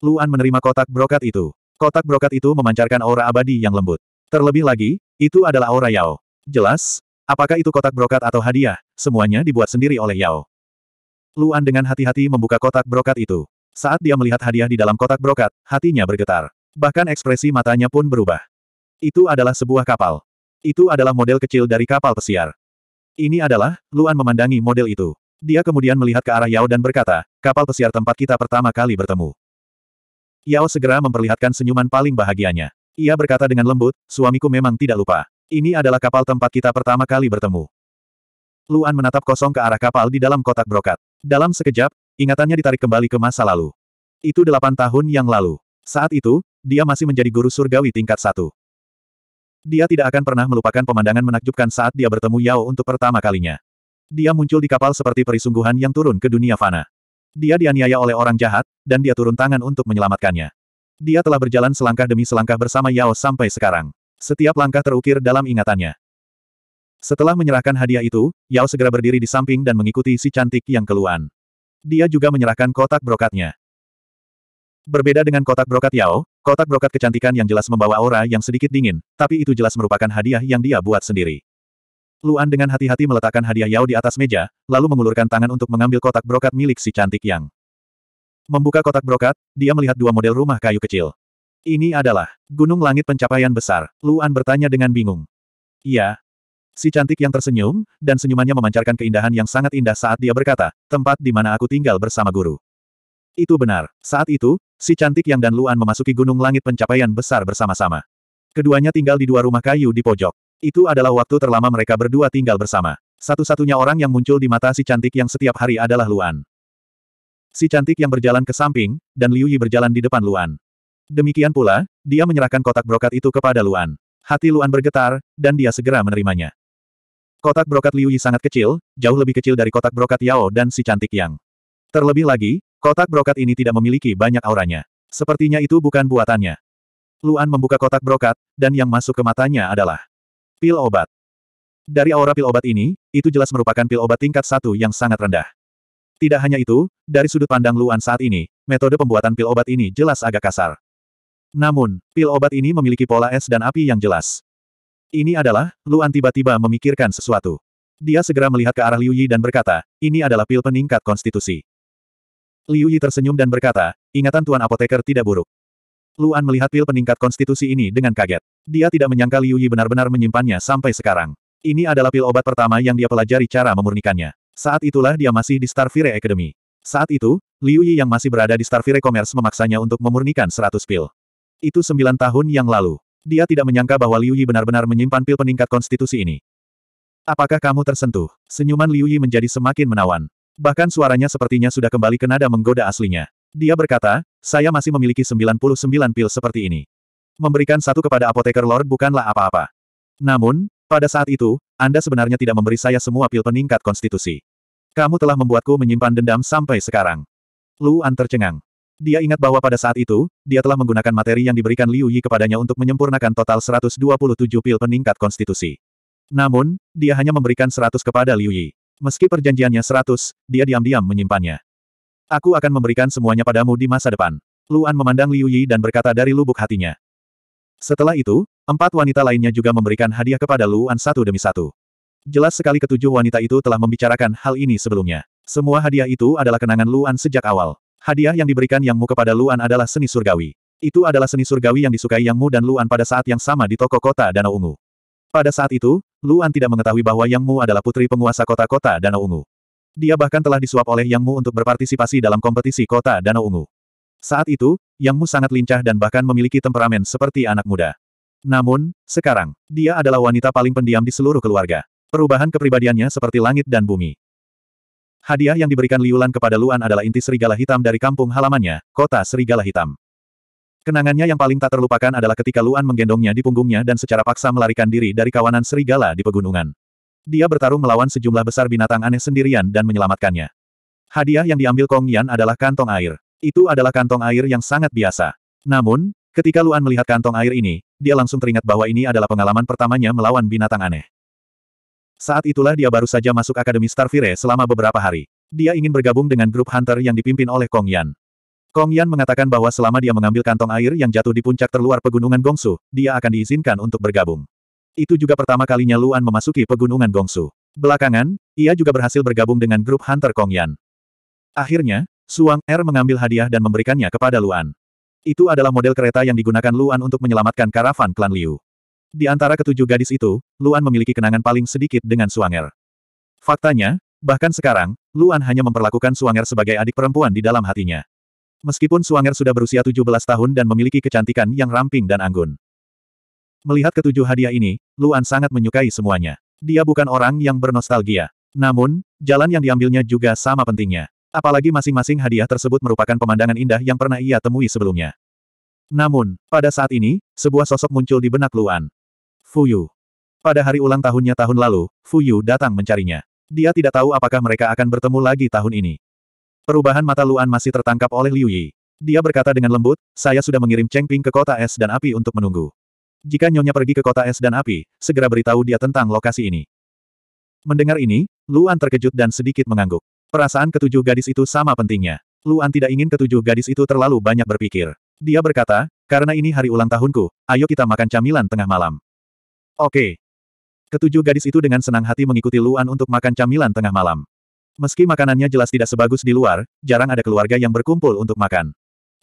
A: Luan menerima kotak brokat itu. Kotak brokat itu memancarkan aura abadi yang lembut. Terlebih lagi, itu adalah aura Yao. Jelas, apakah itu kotak brokat atau hadiah, semuanya dibuat sendiri oleh Yao. Luan dengan hati-hati membuka kotak brokat itu. Saat dia melihat hadiah di dalam kotak brokat, hatinya bergetar. Bahkan ekspresi matanya pun berubah. Itu adalah sebuah kapal. Itu adalah model kecil dari kapal pesiar. Ini adalah, Luan memandangi model itu. Dia kemudian melihat ke arah Yao dan berkata, kapal pesiar tempat kita pertama kali bertemu. Yao segera memperlihatkan senyuman paling bahagianya. Ia berkata dengan lembut, suamiku memang tidak lupa. Ini adalah kapal tempat kita pertama kali bertemu. Luan menatap kosong ke arah kapal di dalam kotak brokat. Dalam sekejap, ingatannya ditarik kembali ke masa lalu. Itu delapan tahun yang lalu. Saat itu, dia masih menjadi guru surgawi tingkat satu. Dia tidak akan pernah melupakan pemandangan menakjubkan saat dia bertemu Yao untuk pertama kalinya. Dia muncul di kapal seperti perisungguhan yang turun ke dunia fana. Dia dianiaya oleh orang jahat, dan dia turun tangan untuk menyelamatkannya. Dia telah berjalan selangkah demi selangkah bersama Yao sampai sekarang. Setiap langkah terukir dalam ingatannya. Setelah menyerahkan hadiah itu, Yao segera berdiri di samping dan mengikuti si cantik yang keluhan. Dia juga menyerahkan kotak brokatnya. Berbeda dengan kotak brokat Yao, kotak brokat kecantikan yang jelas membawa aura yang sedikit dingin, tapi itu jelas merupakan hadiah yang dia buat sendiri. Luan dengan hati-hati meletakkan hadiah Yao di atas meja, lalu mengulurkan tangan untuk mengambil kotak brokat milik si cantik yang. Membuka kotak brokat, dia melihat dua model rumah kayu kecil. Ini adalah Gunung Langit Pencapaian Besar, Luan bertanya dengan bingung. Iya. Si cantik yang tersenyum, dan senyumannya memancarkan keindahan yang sangat indah saat dia berkata, tempat di mana aku tinggal bersama guru. Itu benar. Saat itu, si cantik yang dan Luan memasuki gunung langit pencapaian besar bersama-sama. Keduanya tinggal di dua rumah kayu di pojok. Itu adalah waktu terlama mereka berdua tinggal bersama. Satu-satunya orang yang muncul di mata si cantik yang setiap hari adalah Luan. Si cantik yang berjalan ke samping, dan Liu Yi berjalan di depan Luan. Demikian pula, dia menyerahkan kotak brokat itu kepada Luan. Hati Luan bergetar, dan dia segera menerimanya. Kotak brokat Liu Yi sangat kecil, jauh lebih kecil dari kotak brokat Yao dan si cantik Yang. Terlebih lagi, Kotak brokat ini tidak memiliki banyak auranya. Sepertinya itu bukan buatannya. Luan membuka kotak brokat, dan yang masuk ke matanya adalah pil obat. Dari aura pil obat ini, itu jelas merupakan pil obat tingkat satu yang sangat rendah. Tidak hanya itu, dari sudut pandang Luan saat ini, metode pembuatan pil obat ini jelas agak kasar. Namun, pil obat ini memiliki pola es dan api yang jelas. Ini adalah, Luan tiba-tiba memikirkan sesuatu. Dia segera melihat ke arah Liu Yi dan berkata, ini adalah pil peningkat konstitusi. Liu Yi tersenyum dan berkata, ingatan Tuan Apoteker tidak buruk. Luan melihat pil peningkat konstitusi ini dengan kaget. Dia tidak menyangka Liu Yi benar-benar menyimpannya sampai sekarang. Ini adalah pil obat pertama yang dia pelajari cara memurnikannya. Saat itulah dia masih di Starfire Academy. Saat itu, Liu Yi yang masih berada di Starfire Commerce memaksanya untuk memurnikan 100 pil. Itu 9 tahun yang lalu. Dia tidak menyangka bahwa Liu Yi benar-benar menyimpan pil peningkat konstitusi ini. Apakah kamu tersentuh? Senyuman Liu Yi menjadi semakin menawan. Bahkan suaranya sepertinya sudah kembali ke nada menggoda aslinya. Dia berkata, saya masih memiliki 99 pil seperti ini. Memberikan satu kepada apoteker Lord bukanlah apa-apa. Namun, pada saat itu, Anda sebenarnya tidak memberi saya semua pil peningkat konstitusi. Kamu telah membuatku menyimpan dendam sampai sekarang. Luan tercengang. Dia ingat bahwa pada saat itu, dia telah menggunakan materi yang diberikan Liu Yi kepadanya untuk menyempurnakan total 127 pil peningkat konstitusi. Namun, dia hanya memberikan 100 kepada Liu Yi. Meski perjanjiannya seratus, dia diam-diam menyimpannya. Aku akan memberikan semuanya padamu di masa depan. Luan memandang Liu Yi dan berkata dari lubuk hatinya. Setelah itu, empat wanita lainnya juga memberikan hadiah kepada Luan satu demi satu. Jelas sekali ketujuh wanita itu telah membicarakan hal ini sebelumnya. Semua hadiah itu adalah kenangan Luan sejak awal. Hadiah yang diberikan Yang Mu kepada Luan adalah seni surgawi. Itu adalah seni surgawi yang disukai Yang Mu dan Luan pada saat yang sama di toko kota Danau Ungu. Pada saat itu, Luan tidak mengetahui bahwa Yang Mu adalah putri penguasa kota-kota Danau Ungu. Dia bahkan telah disuap oleh Yang Mu untuk berpartisipasi dalam kompetisi kota Danau Ungu. Saat itu, Yang Mu sangat lincah dan bahkan memiliki temperamen seperti anak muda. Namun, sekarang, dia adalah wanita paling pendiam di seluruh keluarga. Perubahan kepribadiannya seperti langit dan bumi. Hadiah yang diberikan Liulan kepada Luan adalah inti serigala hitam dari kampung halamannya, kota serigala hitam. Kenangannya yang paling tak terlupakan adalah ketika Luan menggendongnya di punggungnya dan secara paksa melarikan diri dari kawanan serigala di pegunungan. Dia bertarung melawan sejumlah besar binatang aneh sendirian dan menyelamatkannya. Hadiah yang diambil Kong Yan adalah kantong air. Itu adalah kantong air yang sangat biasa. Namun, ketika Luan melihat kantong air ini, dia langsung teringat bahwa ini adalah pengalaman pertamanya melawan binatang aneh. Saat itulah dia baru saja masuk Akademi Starfire selama beberapa hari. Dia ingin bergabung dengan grup Hunter yang dipimpin oleh Kong Yan. Kong Yan mengatakan bahwa selama dia mengambil kantong air yang jatuh di puncak terluar pegunungan Gongsu, dia akan diizinkan untuk bergabung. Itu juga pertama kalinya Luan memasuki pegunungan Gongsu. Belakangan, ia juga berhasil bergabung dengan grup Hunter Kong Yan. Akhirnya, Suang Er mengambil hadiah dan memberikannya kepada Luan. Itu adalah model kereta yang digunakan Luan untuk menyelamatkan karavan klan Liu. Di antara ketujuh gadis itu, Luan memiliki kenangan paling sedikit dengan Suang Er. Faktanya, bahkan sekarang, Luan hanya memperlakukan Suang Er sebagai adik perempuan di dalam hatinya. Meskipun Suanger sudah berusia 17 tahun dan memiliki kecantikan yang ramping dan anggun. Melihat ketujuh hadiah ini, Luan sangat menyukai semuanya. Dia bukan orang yang bernostalgia. Namun, jalan yang diambilnya juga sama pentingnya. Apalagi masing-masing hadiah tersebut merupakan pemandangan indah yang pernah ia temui sebelumnya. Namun, pada saat ini, sebuah sosok muncul di benak Luan. Fuyu. Pada hari ulang tahunnya tahun lalu, Fuyu datang mencarinya. Dia tidak tahu apakah mereka akan bertemu lagi tahun ini. Perubahan mata Luan masih tertangkap oleh Liu Yi. Dia berkata dengan lembut, saya sudah mengirim Cheng Ping ke kota es dan api untuk menunggu. Jika Nyonya pergi ke kota es dan api, segera beritahu dia tentang lokasi ini. Mendengar ini, Luan terkejut dan sedikit mengangguk. Perasaan ketujuh gadis itu sama pentingnya. Luan tidak ingin ketujuh gadis itu terlalu banyak berpikir. Dia berkata, karena ini hari ulang tahunku, ayo kita makan camilan tengah malam. Oke. Ketujuh gadis itu dengan senang hati mengikuti Luan untuk makan camilan tengah malam. Meski makanannya jelas tidak sebagus di luar, jarang ada keluarga yang berkumpul untuk makan.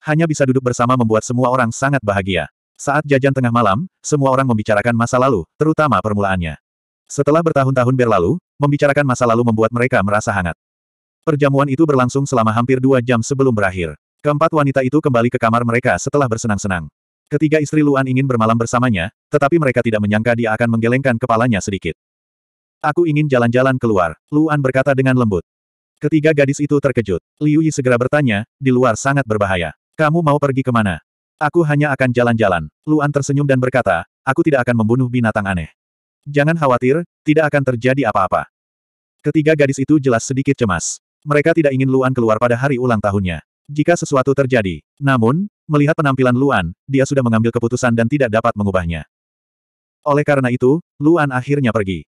A: Hanya bisa duduk bersama membuat semua orang sangat bahagia. Saat jajan tengah malam, semua orang membicarakan masa lalu, terutama permulaannya. Setelah bertahun-tahun berlalu, membicarakan masa lalu membuat mereka merasa hangat. Perjamuan itu berlangsung selama hampir dua jam sebelum berakhir. Keempat wanita itu kembali ke kamar mereka setelah bersenang-senang. Ketiga istri Luan ingin bermalam bersamanya, tetapi mereka tidak menyangka dia akan menggelengkan kepalanya sedikit. Aku ingin jalan-jalan keluar, Luan berkata dengan lembut. Ketiga gadis itu terkejut. Liu Yi segera bertanya, di luar sangat berbahaya. Kamu mau pergi kemana? Aku hanya akan jalan-jalan. Luan tersenyum dan berkata, aku tidak akan membunuh binatang aneh. Jangan khawatir, tidak akan terjadi apa-apa. Ketiga gadis itu jelas sedikit cemas. Mereka tidak ingin Luan keluar pada hari ulang tahunnya. Jika sesuatu terjadi. Namun, melihat penampilan Luan, dia sudah mengambil keputusan dan tidak dapat mengubahnya. Oleh karena itu, Luan akhirnya pergi.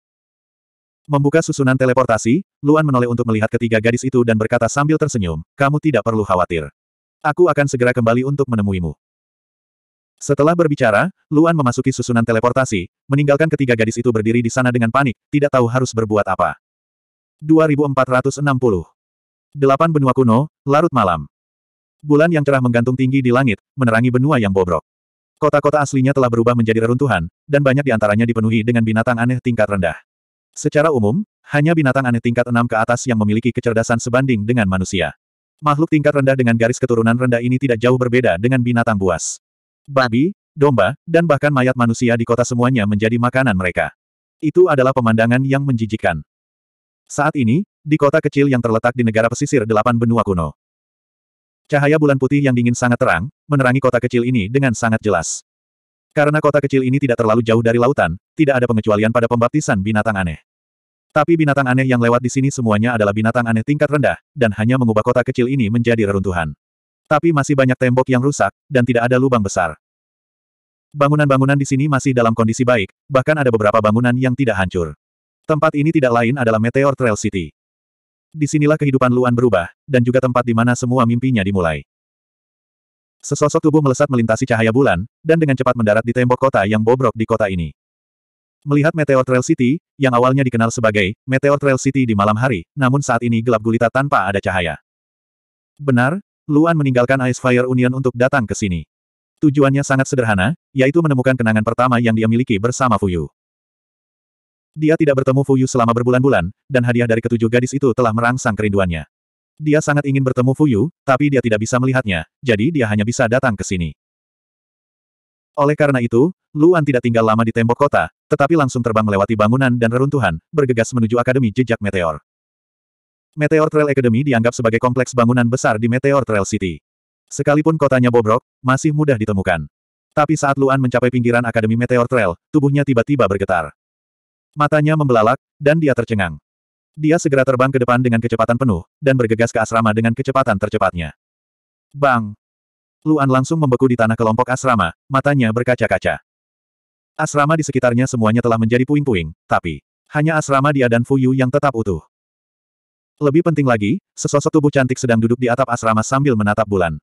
A: Membuka susunan teleportasi, Luan menoleh untuk melihat ketiga gadis itu dan berkata sambil tersenyum, kamu tidak perlu khawatir. Aku akan segera kembali untuk menemuimu. Setelah berbicara, Luan memasuki susunan teleportasi, meninggalkan ketiga gadis itu berdiri di sana dengan panik, tidak tahu harus berbuat apa. 2460 Delapan benua kuno, larut malam. Bulan yang cerah menggantung tinggi di langit, menerangi benua yang bobrok. Kota-kota aslinya telah berubah menjadi reruntuhan, dan banyak di antaranya dipenuhi dengan binatang aneh tingkat rendah. Secara umum, hanya binatang aneh tingkat 6 ke atas yang memiliki kecerdasan sebanding dengan manusia. Makhluk tingkat rendah dengan garis keturunan rendah ini tidak jauh berbeda dengan binatang buas. Babi, domba, dan bahkan mayat manusia di kota semuanya menjadi makanan mereka. Itu adalah pemandangan yang menjijikkan. Saat ini, di kota kecil yang terletak di negara pesisir delapan benua kuno. Cahaya bulan putih yang dingin sangat terang, menerangi kota kecil ini dengan sangat jelas. Karena kota kecil ini tidak terlalu jauh dari lautan, tidak ada pengecualian pada pembaptisan binatang aneh. Tapi binatang aneh yang lewat di sini semuanya adalah binatang aneh tingkat rendah, dan hanya mengubah kota kecil ini menjadi reruntuhan. Tapi masih banyak tembok yang rusak, dan tidak ada lubang besar. Bangunan-bangunan di sini masih dalam kondisi baik, bahkan ada beberapa bangunan yang tidak hancur. Tempat ini tidak lain adalah Meteor Trail City. Di sinilah kehidupan Luan berubah, dan juga tempat di mana semua mimpinya dimulai. Sesosok tubuh melesat melintasi cahaya bulan, dan dengan cepat mendarat di tembok kota yang bobrok di kota ini. Melihat Meteor Trail City, yang awalnya dikenal sebagai Meteor Trail City di malam hari, namun saat ini gelap gulita tanpa ada cahaya. Benar, Luan meninggalkan Ice Fire Union untuk datang ke sini. Tujuannya sangat sederhana, yaitu menemukan kenangan pertama yang dia miliki bersama Fuyu. Dia tidak bertemu Fuyu selama berbulan-bulan, dan hadiah dari ketujuh gadis itu telah merangsang kerinduannya. Dia sangat ingin bertemu Fuyu, tapi dia tidak bisa melihatnya, jadi dia hanya bisa datang ke sini. Oleh karena itu, Luan tidak tinggal lama di tembok kota, tetapi langsung terbang melewati bangunan dan reruntuhan, bergegas menuju Akademi Jejak Meteor. Meteor Trail Academy dianggap sebagai kompleks bangunan besar di Meteor Trail City. Sekalipun kotanya bobrok, masih mudah ditemukan. Tapi saat Luan mencapai pinggiran Akademi Meteor Trail, tubuhnya tiba-tiba bergetar. Matanya membelalak, dan dia tercengang. Dia segera terbang ke depan dengan kecepatan penuh, dan bergegas ke asrama dengan kecepatan tercepatnya. Bang! Luan langsung membeku di tanah kelompok asrama, matanya berkaca-kaca. Asrama di sekitarnya semuanya telah menjadi puing-puing, tapi hanya asrama dia dan Fuyu yang tetap utuh. Lebih penting lagi, sesosok tubuh cantik sedang duduk di atap asrama sambil menatap bulan.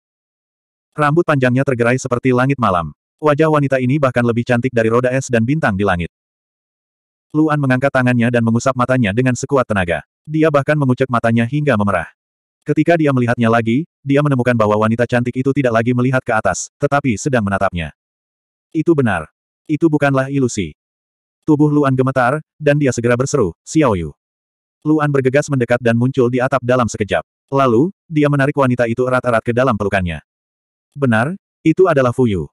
A: Rambut panjangnya tergerai seperti langit malam. Wajah wanita ini bahkan lebih cantik dari roda es dan bintang di langit. Luan mengangkat tangannya dan mengusap matanya dengan sekuat tenaga. Dia bahkan mengucek matanya hingga memerah. Ketika dia melihatnya lagi, dia menemukan bahwa wanita cantik itu tidak lagi melihat ke atas, tetapi sedang menatapnya. Itu benar. Itu bukanlah ilusi. Tubuh Luan gemetar, dan dia segera berseru, Xiaoyu. Luan bergegas mendekat dan muncul di atap dalam sekejap. Lalu, dia menarik wanita itu erat-erat ke dalam pelukannya. Benar, itu adalah Fuyu.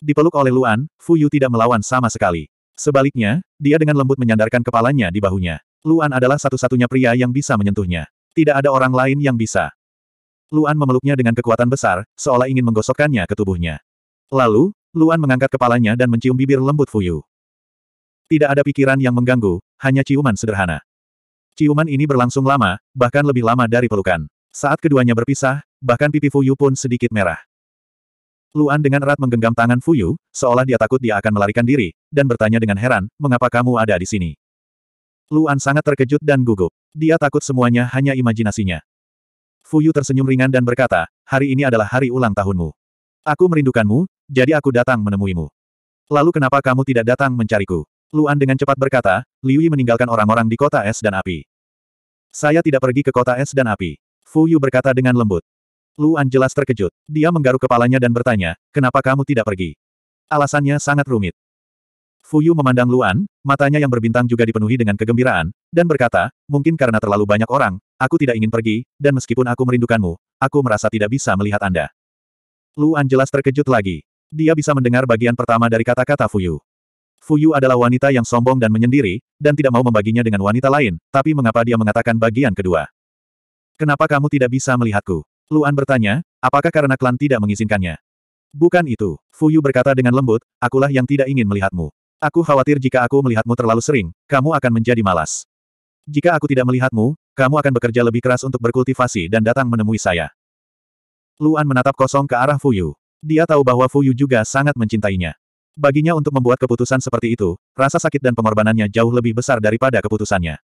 A: Dipeluk oleh Luan, Fuyu tidak melawan sama sekali. Sebaliknya, dia dengan lembut menyandarkan kepalanya di bahunya. Luan adalah satu-satunya pria yang bisa menyentuhnya. Tidak ada orang lain yang bisa. Luan memeluknya dengan kekuatan besar, seolah ingin menggosokkannya ke tubuhnya. Lalu, Luan mengangkat kepalanya dan mencium bibir lembut Fuyu. Tidak ada pikiran yang mengganggu, hanya ciuman sederhana. Ciuman ini berlangsung lama, bahkan lebih lama dari pelukan. Saat keduanya berpisah, bahkan pipi Fuyu pun sedikit merah. Luan dengan erat menggenggam tangan Fuyu, seolah dia takut dia akan melarikan diri, dan bertanya dengan heran, mengapa kamu ada di sini? Luan sangat terkejut dan gugup. Dia takut semuanya hanya imajinasinya. Fuyu tersenyum ringan dan berkata, hari ini adalah hari ulang tahunmu. Aku merindukanmu, jadi aku datang menemuimu. Lalu kenapa kamu tidak datang mencariku? Luan dengan cepat berkata, Liu Yi meninggalkan orang-orang di kota es dan api. Saya tidak pergi ke kota es dan api. Fuyu berkata dengan lembut. Luan jelas terkejut. Dia menggaruk kepalanya dan bertanya, kenapa kamu tidak pergi? Alasannya sangat rumit. Fuyu memandang Luan, matanya yang berbintang juga dipenuhi dengan kegembiraan, dan berkata, mungkin karena terlalu banyak orang, aku tidak ingin pergi, dan meskipun aku merindukanmu, aku merasa tidak bisa melihat Anda. Luan jelas terkejut lagi. Dia bisa mendengar bagian pertama dari kata-kata Fuyu. Fuyu adalah wanita yang sombong dan menyendiri, dan tidak mau membaginya dengan wanita lain, tapi mengapa dia mengatakan bagian kedua? Kenapa kamu tidak bisa melihatku? Luan bertanya, apakah karena klan tidak mengizinkannya? Bukan itu, Fuyu berkata dengan lembut, akulah yang tidak ingin melihatmu. Aku khawatir jika aku melihatmu terlalu sering, kamu akan menjadi malas. Jika aku tidak melihatmu, kamu akan bekerja lebih keras untuk berkultivasi dan datang menemui saya. Luan menatap kosong ke arah Fuyu. Dia tahu bahwa Fuyu juga sangat mencintainya. Baginya untuk membuat keputusan seperti itu, rasa sakit dan pengorbanannya jauh lebih besar daripada keputusannya.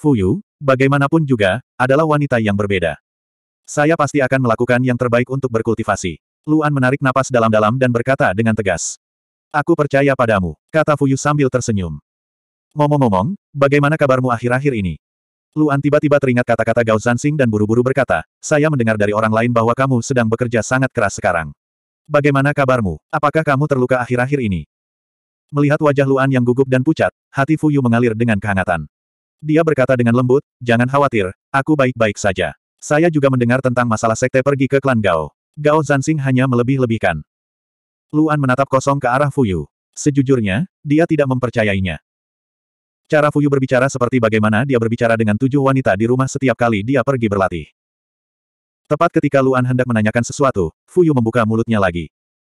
A: Fuyu, bagaimanapun juga, adalah wanita yang berbeda. Saya pasti akan melakukan yang terbaik untuk berkultivasi. Luan menarik napas dalam-dalam dan berkata dengan tegas. Aku percaya padamu, kata Fuyu sambil tersenyum. Ngomong-ngomong, bagaimana kabarmu akhir-akhir ini? Luan tiba-tiba teringat kata-kata Gao Zansing dan buru-buru berkata, saya mendengar dari orang lain bahwa kamu sedang bekerja sangat keras sekarang. Bagaimana kabarmu? Apakah kamu terluka akhir-akhir ini? Melihat wajah Luan yang gugup dan pucat, hati Fuyu mengalir dengan kehangatan. Dia berkata dengan lembut, jangan khawatir, aku baik-baik saja. Saya juga mendengar tentang masalah sekte pergi ke klan Gao. Gao Zansing hanya melebih-lebihkan. Luan menatap kosong ke arah Fuyu. Sejujurnya, dia tidak mempercayainya. Cara Fuyu berbicara seperti bagaimana dia berbicara dengan tujuh wanita di rumah setiap kali dia pergi berlatih. Tepat ketika Luan hendak menanyakan sesuatu, Fuyu membuka mulutnya lagi.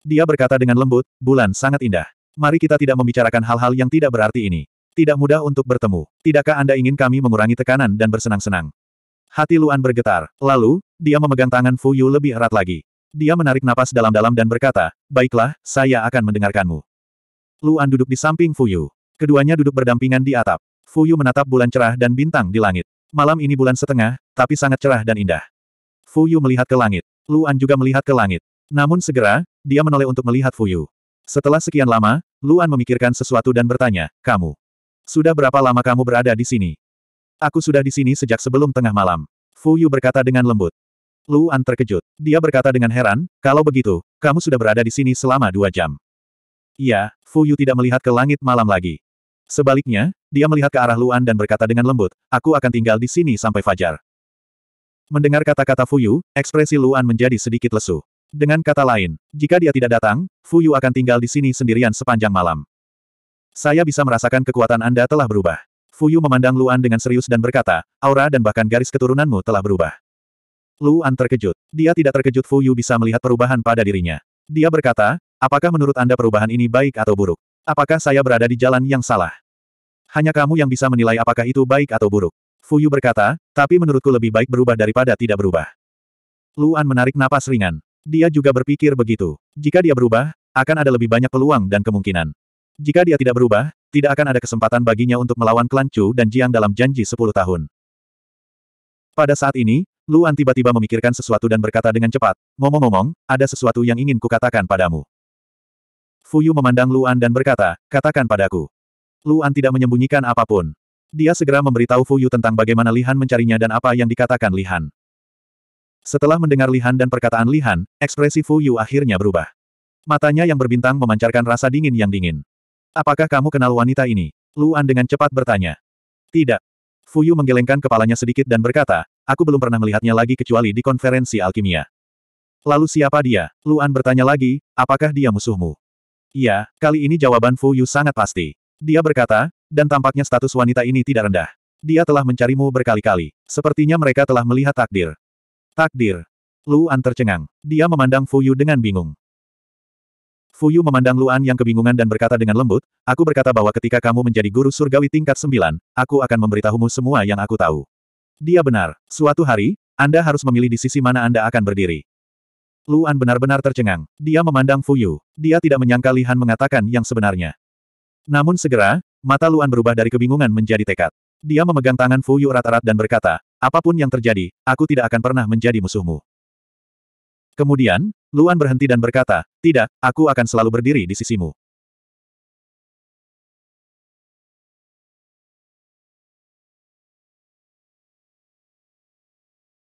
A: Dia berkata dengan lembut, bulan sangat indah. Mari kita tidak membicarakan hal-hal yang tidak berarti ini. Tidak mudah untuk bertemu. Tidakkah Anda ingin kami mengurangi tekanan dan bersenang-senang? Hati Luan bergetar. Lalu, dia memegang tangan Fuyu lebih erat lagi. Dia menarik napas dalam-dalam dan berkata, Baiklah, saya akan mendengarkanmu. Luan duduk di samping Fuyu. Keduanya duduk berdampingan di atap. Fuyu menatap bulan cerah dan bintang di langit. Malam ini bulan setengah, tapi sangat cerah dan indah. Fuyu melihat ke langit. Luan juga melihat ke langit. Namun segera, dia menoleh untuk melihat Fuyu. Setelah sekian lama, Luan memikirkan sesuatu dan bertanya, Kamu, sudah berapa lama kamu berada di sini? Aku sudah di sini sejak sebelum tengah malam. Fuyu berkata dengan lembut. Luan terkejut. Dia berkata dengan heran, kalau begitu, kamu sudah berada di sini selama dua jam. Iya, Yu tidak melihat ke langit malam lagi. Sebaliknya, dia melihat ke arah Luan dan berkata dengan lembut, aku akan tinggal di sini sampai fajar. Mendengar kata-kata Fu Yu, ekspresi Luan menjadi sedikit lesu. Dengan kata lain, jika dia tidak datang, Fu Yu akan tinggal di sini sendirian sepanjang malam. Saya bisa merasakan kekuatan Anda telah berubah. Fu Yu memandang Luan dengan serius dan berkata, aura dan bahkan garis keturunanmu telah berubah. Luan terkejut. Dia tidak terkejut Fu Yu bisa melihat perubahan pada dirinya. Dia berkata, apakah menurut Anda perubahan ini baik atau buruk? Apakah saya berada di jalan yang salah? Hanya kamu yang bisa menilai apakah itu baik atau buruk. Fu Yu berkata, tapi menurutku lebih baik berubah daripada tidak berubah. Luan menarik napas ringan. Dia juga berpikir begitu. Jika dia berubah, akan ada lebih banyak peluang dan kemungkinan. Jika dia tidak berubah, tidak akan ada kesempatan baginya untuk melawan klan Chu dan Jiang dalam janji 10 tahun. Pada saat ini, Luan tiba-tiba memikirkan sesuatu dan berkata dengan cepat, ngomong-ngomong, ada sesuatu yang ingin kukatakan padamu. Fuyu memandang Luan dan berkata, katakan padaku. Luan tidak menyembunyikan apapun. Dia segera memberitahu Fuyu tentang bagaimana Lihan mencarinya dan apa yang dikatakan Lihan. Setelah mendengar Lihan dan perkataan Lihan, ekspresi Fuyu akhirnya berubah. Matanya yang berbintang memancarkan rasa dingin yang dingin. Apakah kamu kenal wanita ini? Luan dengan cepat bertanya. Tidak. Fuyu menggelengkan kepalanya sedikit dan berkata, aku belum pernah melihatnya lagi kecuali di konferensi alkimia. Lalu siapa dia? Luan bertanya lagi, apakah dia musuhmu? Iya, kali ini jawaban Fu Yu sangat pasti. Dia berkata, dan tampaknya status wanita ini tidak rendah. Dia telah mencarimu berkali-kali. Sepertinya mereka telah melihat takdir. Takdir. Luan tercengang. Dia memandang Fu Yu dengan bingung. Fuyu memandang Luan yang kebingungan dan berkata dengan lembut, aku berkata bahwa ketika kamu menjadi guru surgawi tingkat sembilan, aku akan memberitahumu semua yang aku tahu. Dia benar. Suatu hari, Anda harus memilih di sisi mana Anda akan berdiri. Luan benar-benar tercengang. Dia memandang Fuyu. Dia tidak menyangka Lihan mengatakan yang sebenarnya. Namun segera, mata Luan berubah dari kebingungan menjadi tekad. Dia memegang tangan Fuyu erat-erat dan berkata, apapun yang terjadi, aku tidak akan pernah menjadi musuhmu. Kemudian, Luan berhenti dan berkata, tidak, aku akan selalu berdiri di sisimu.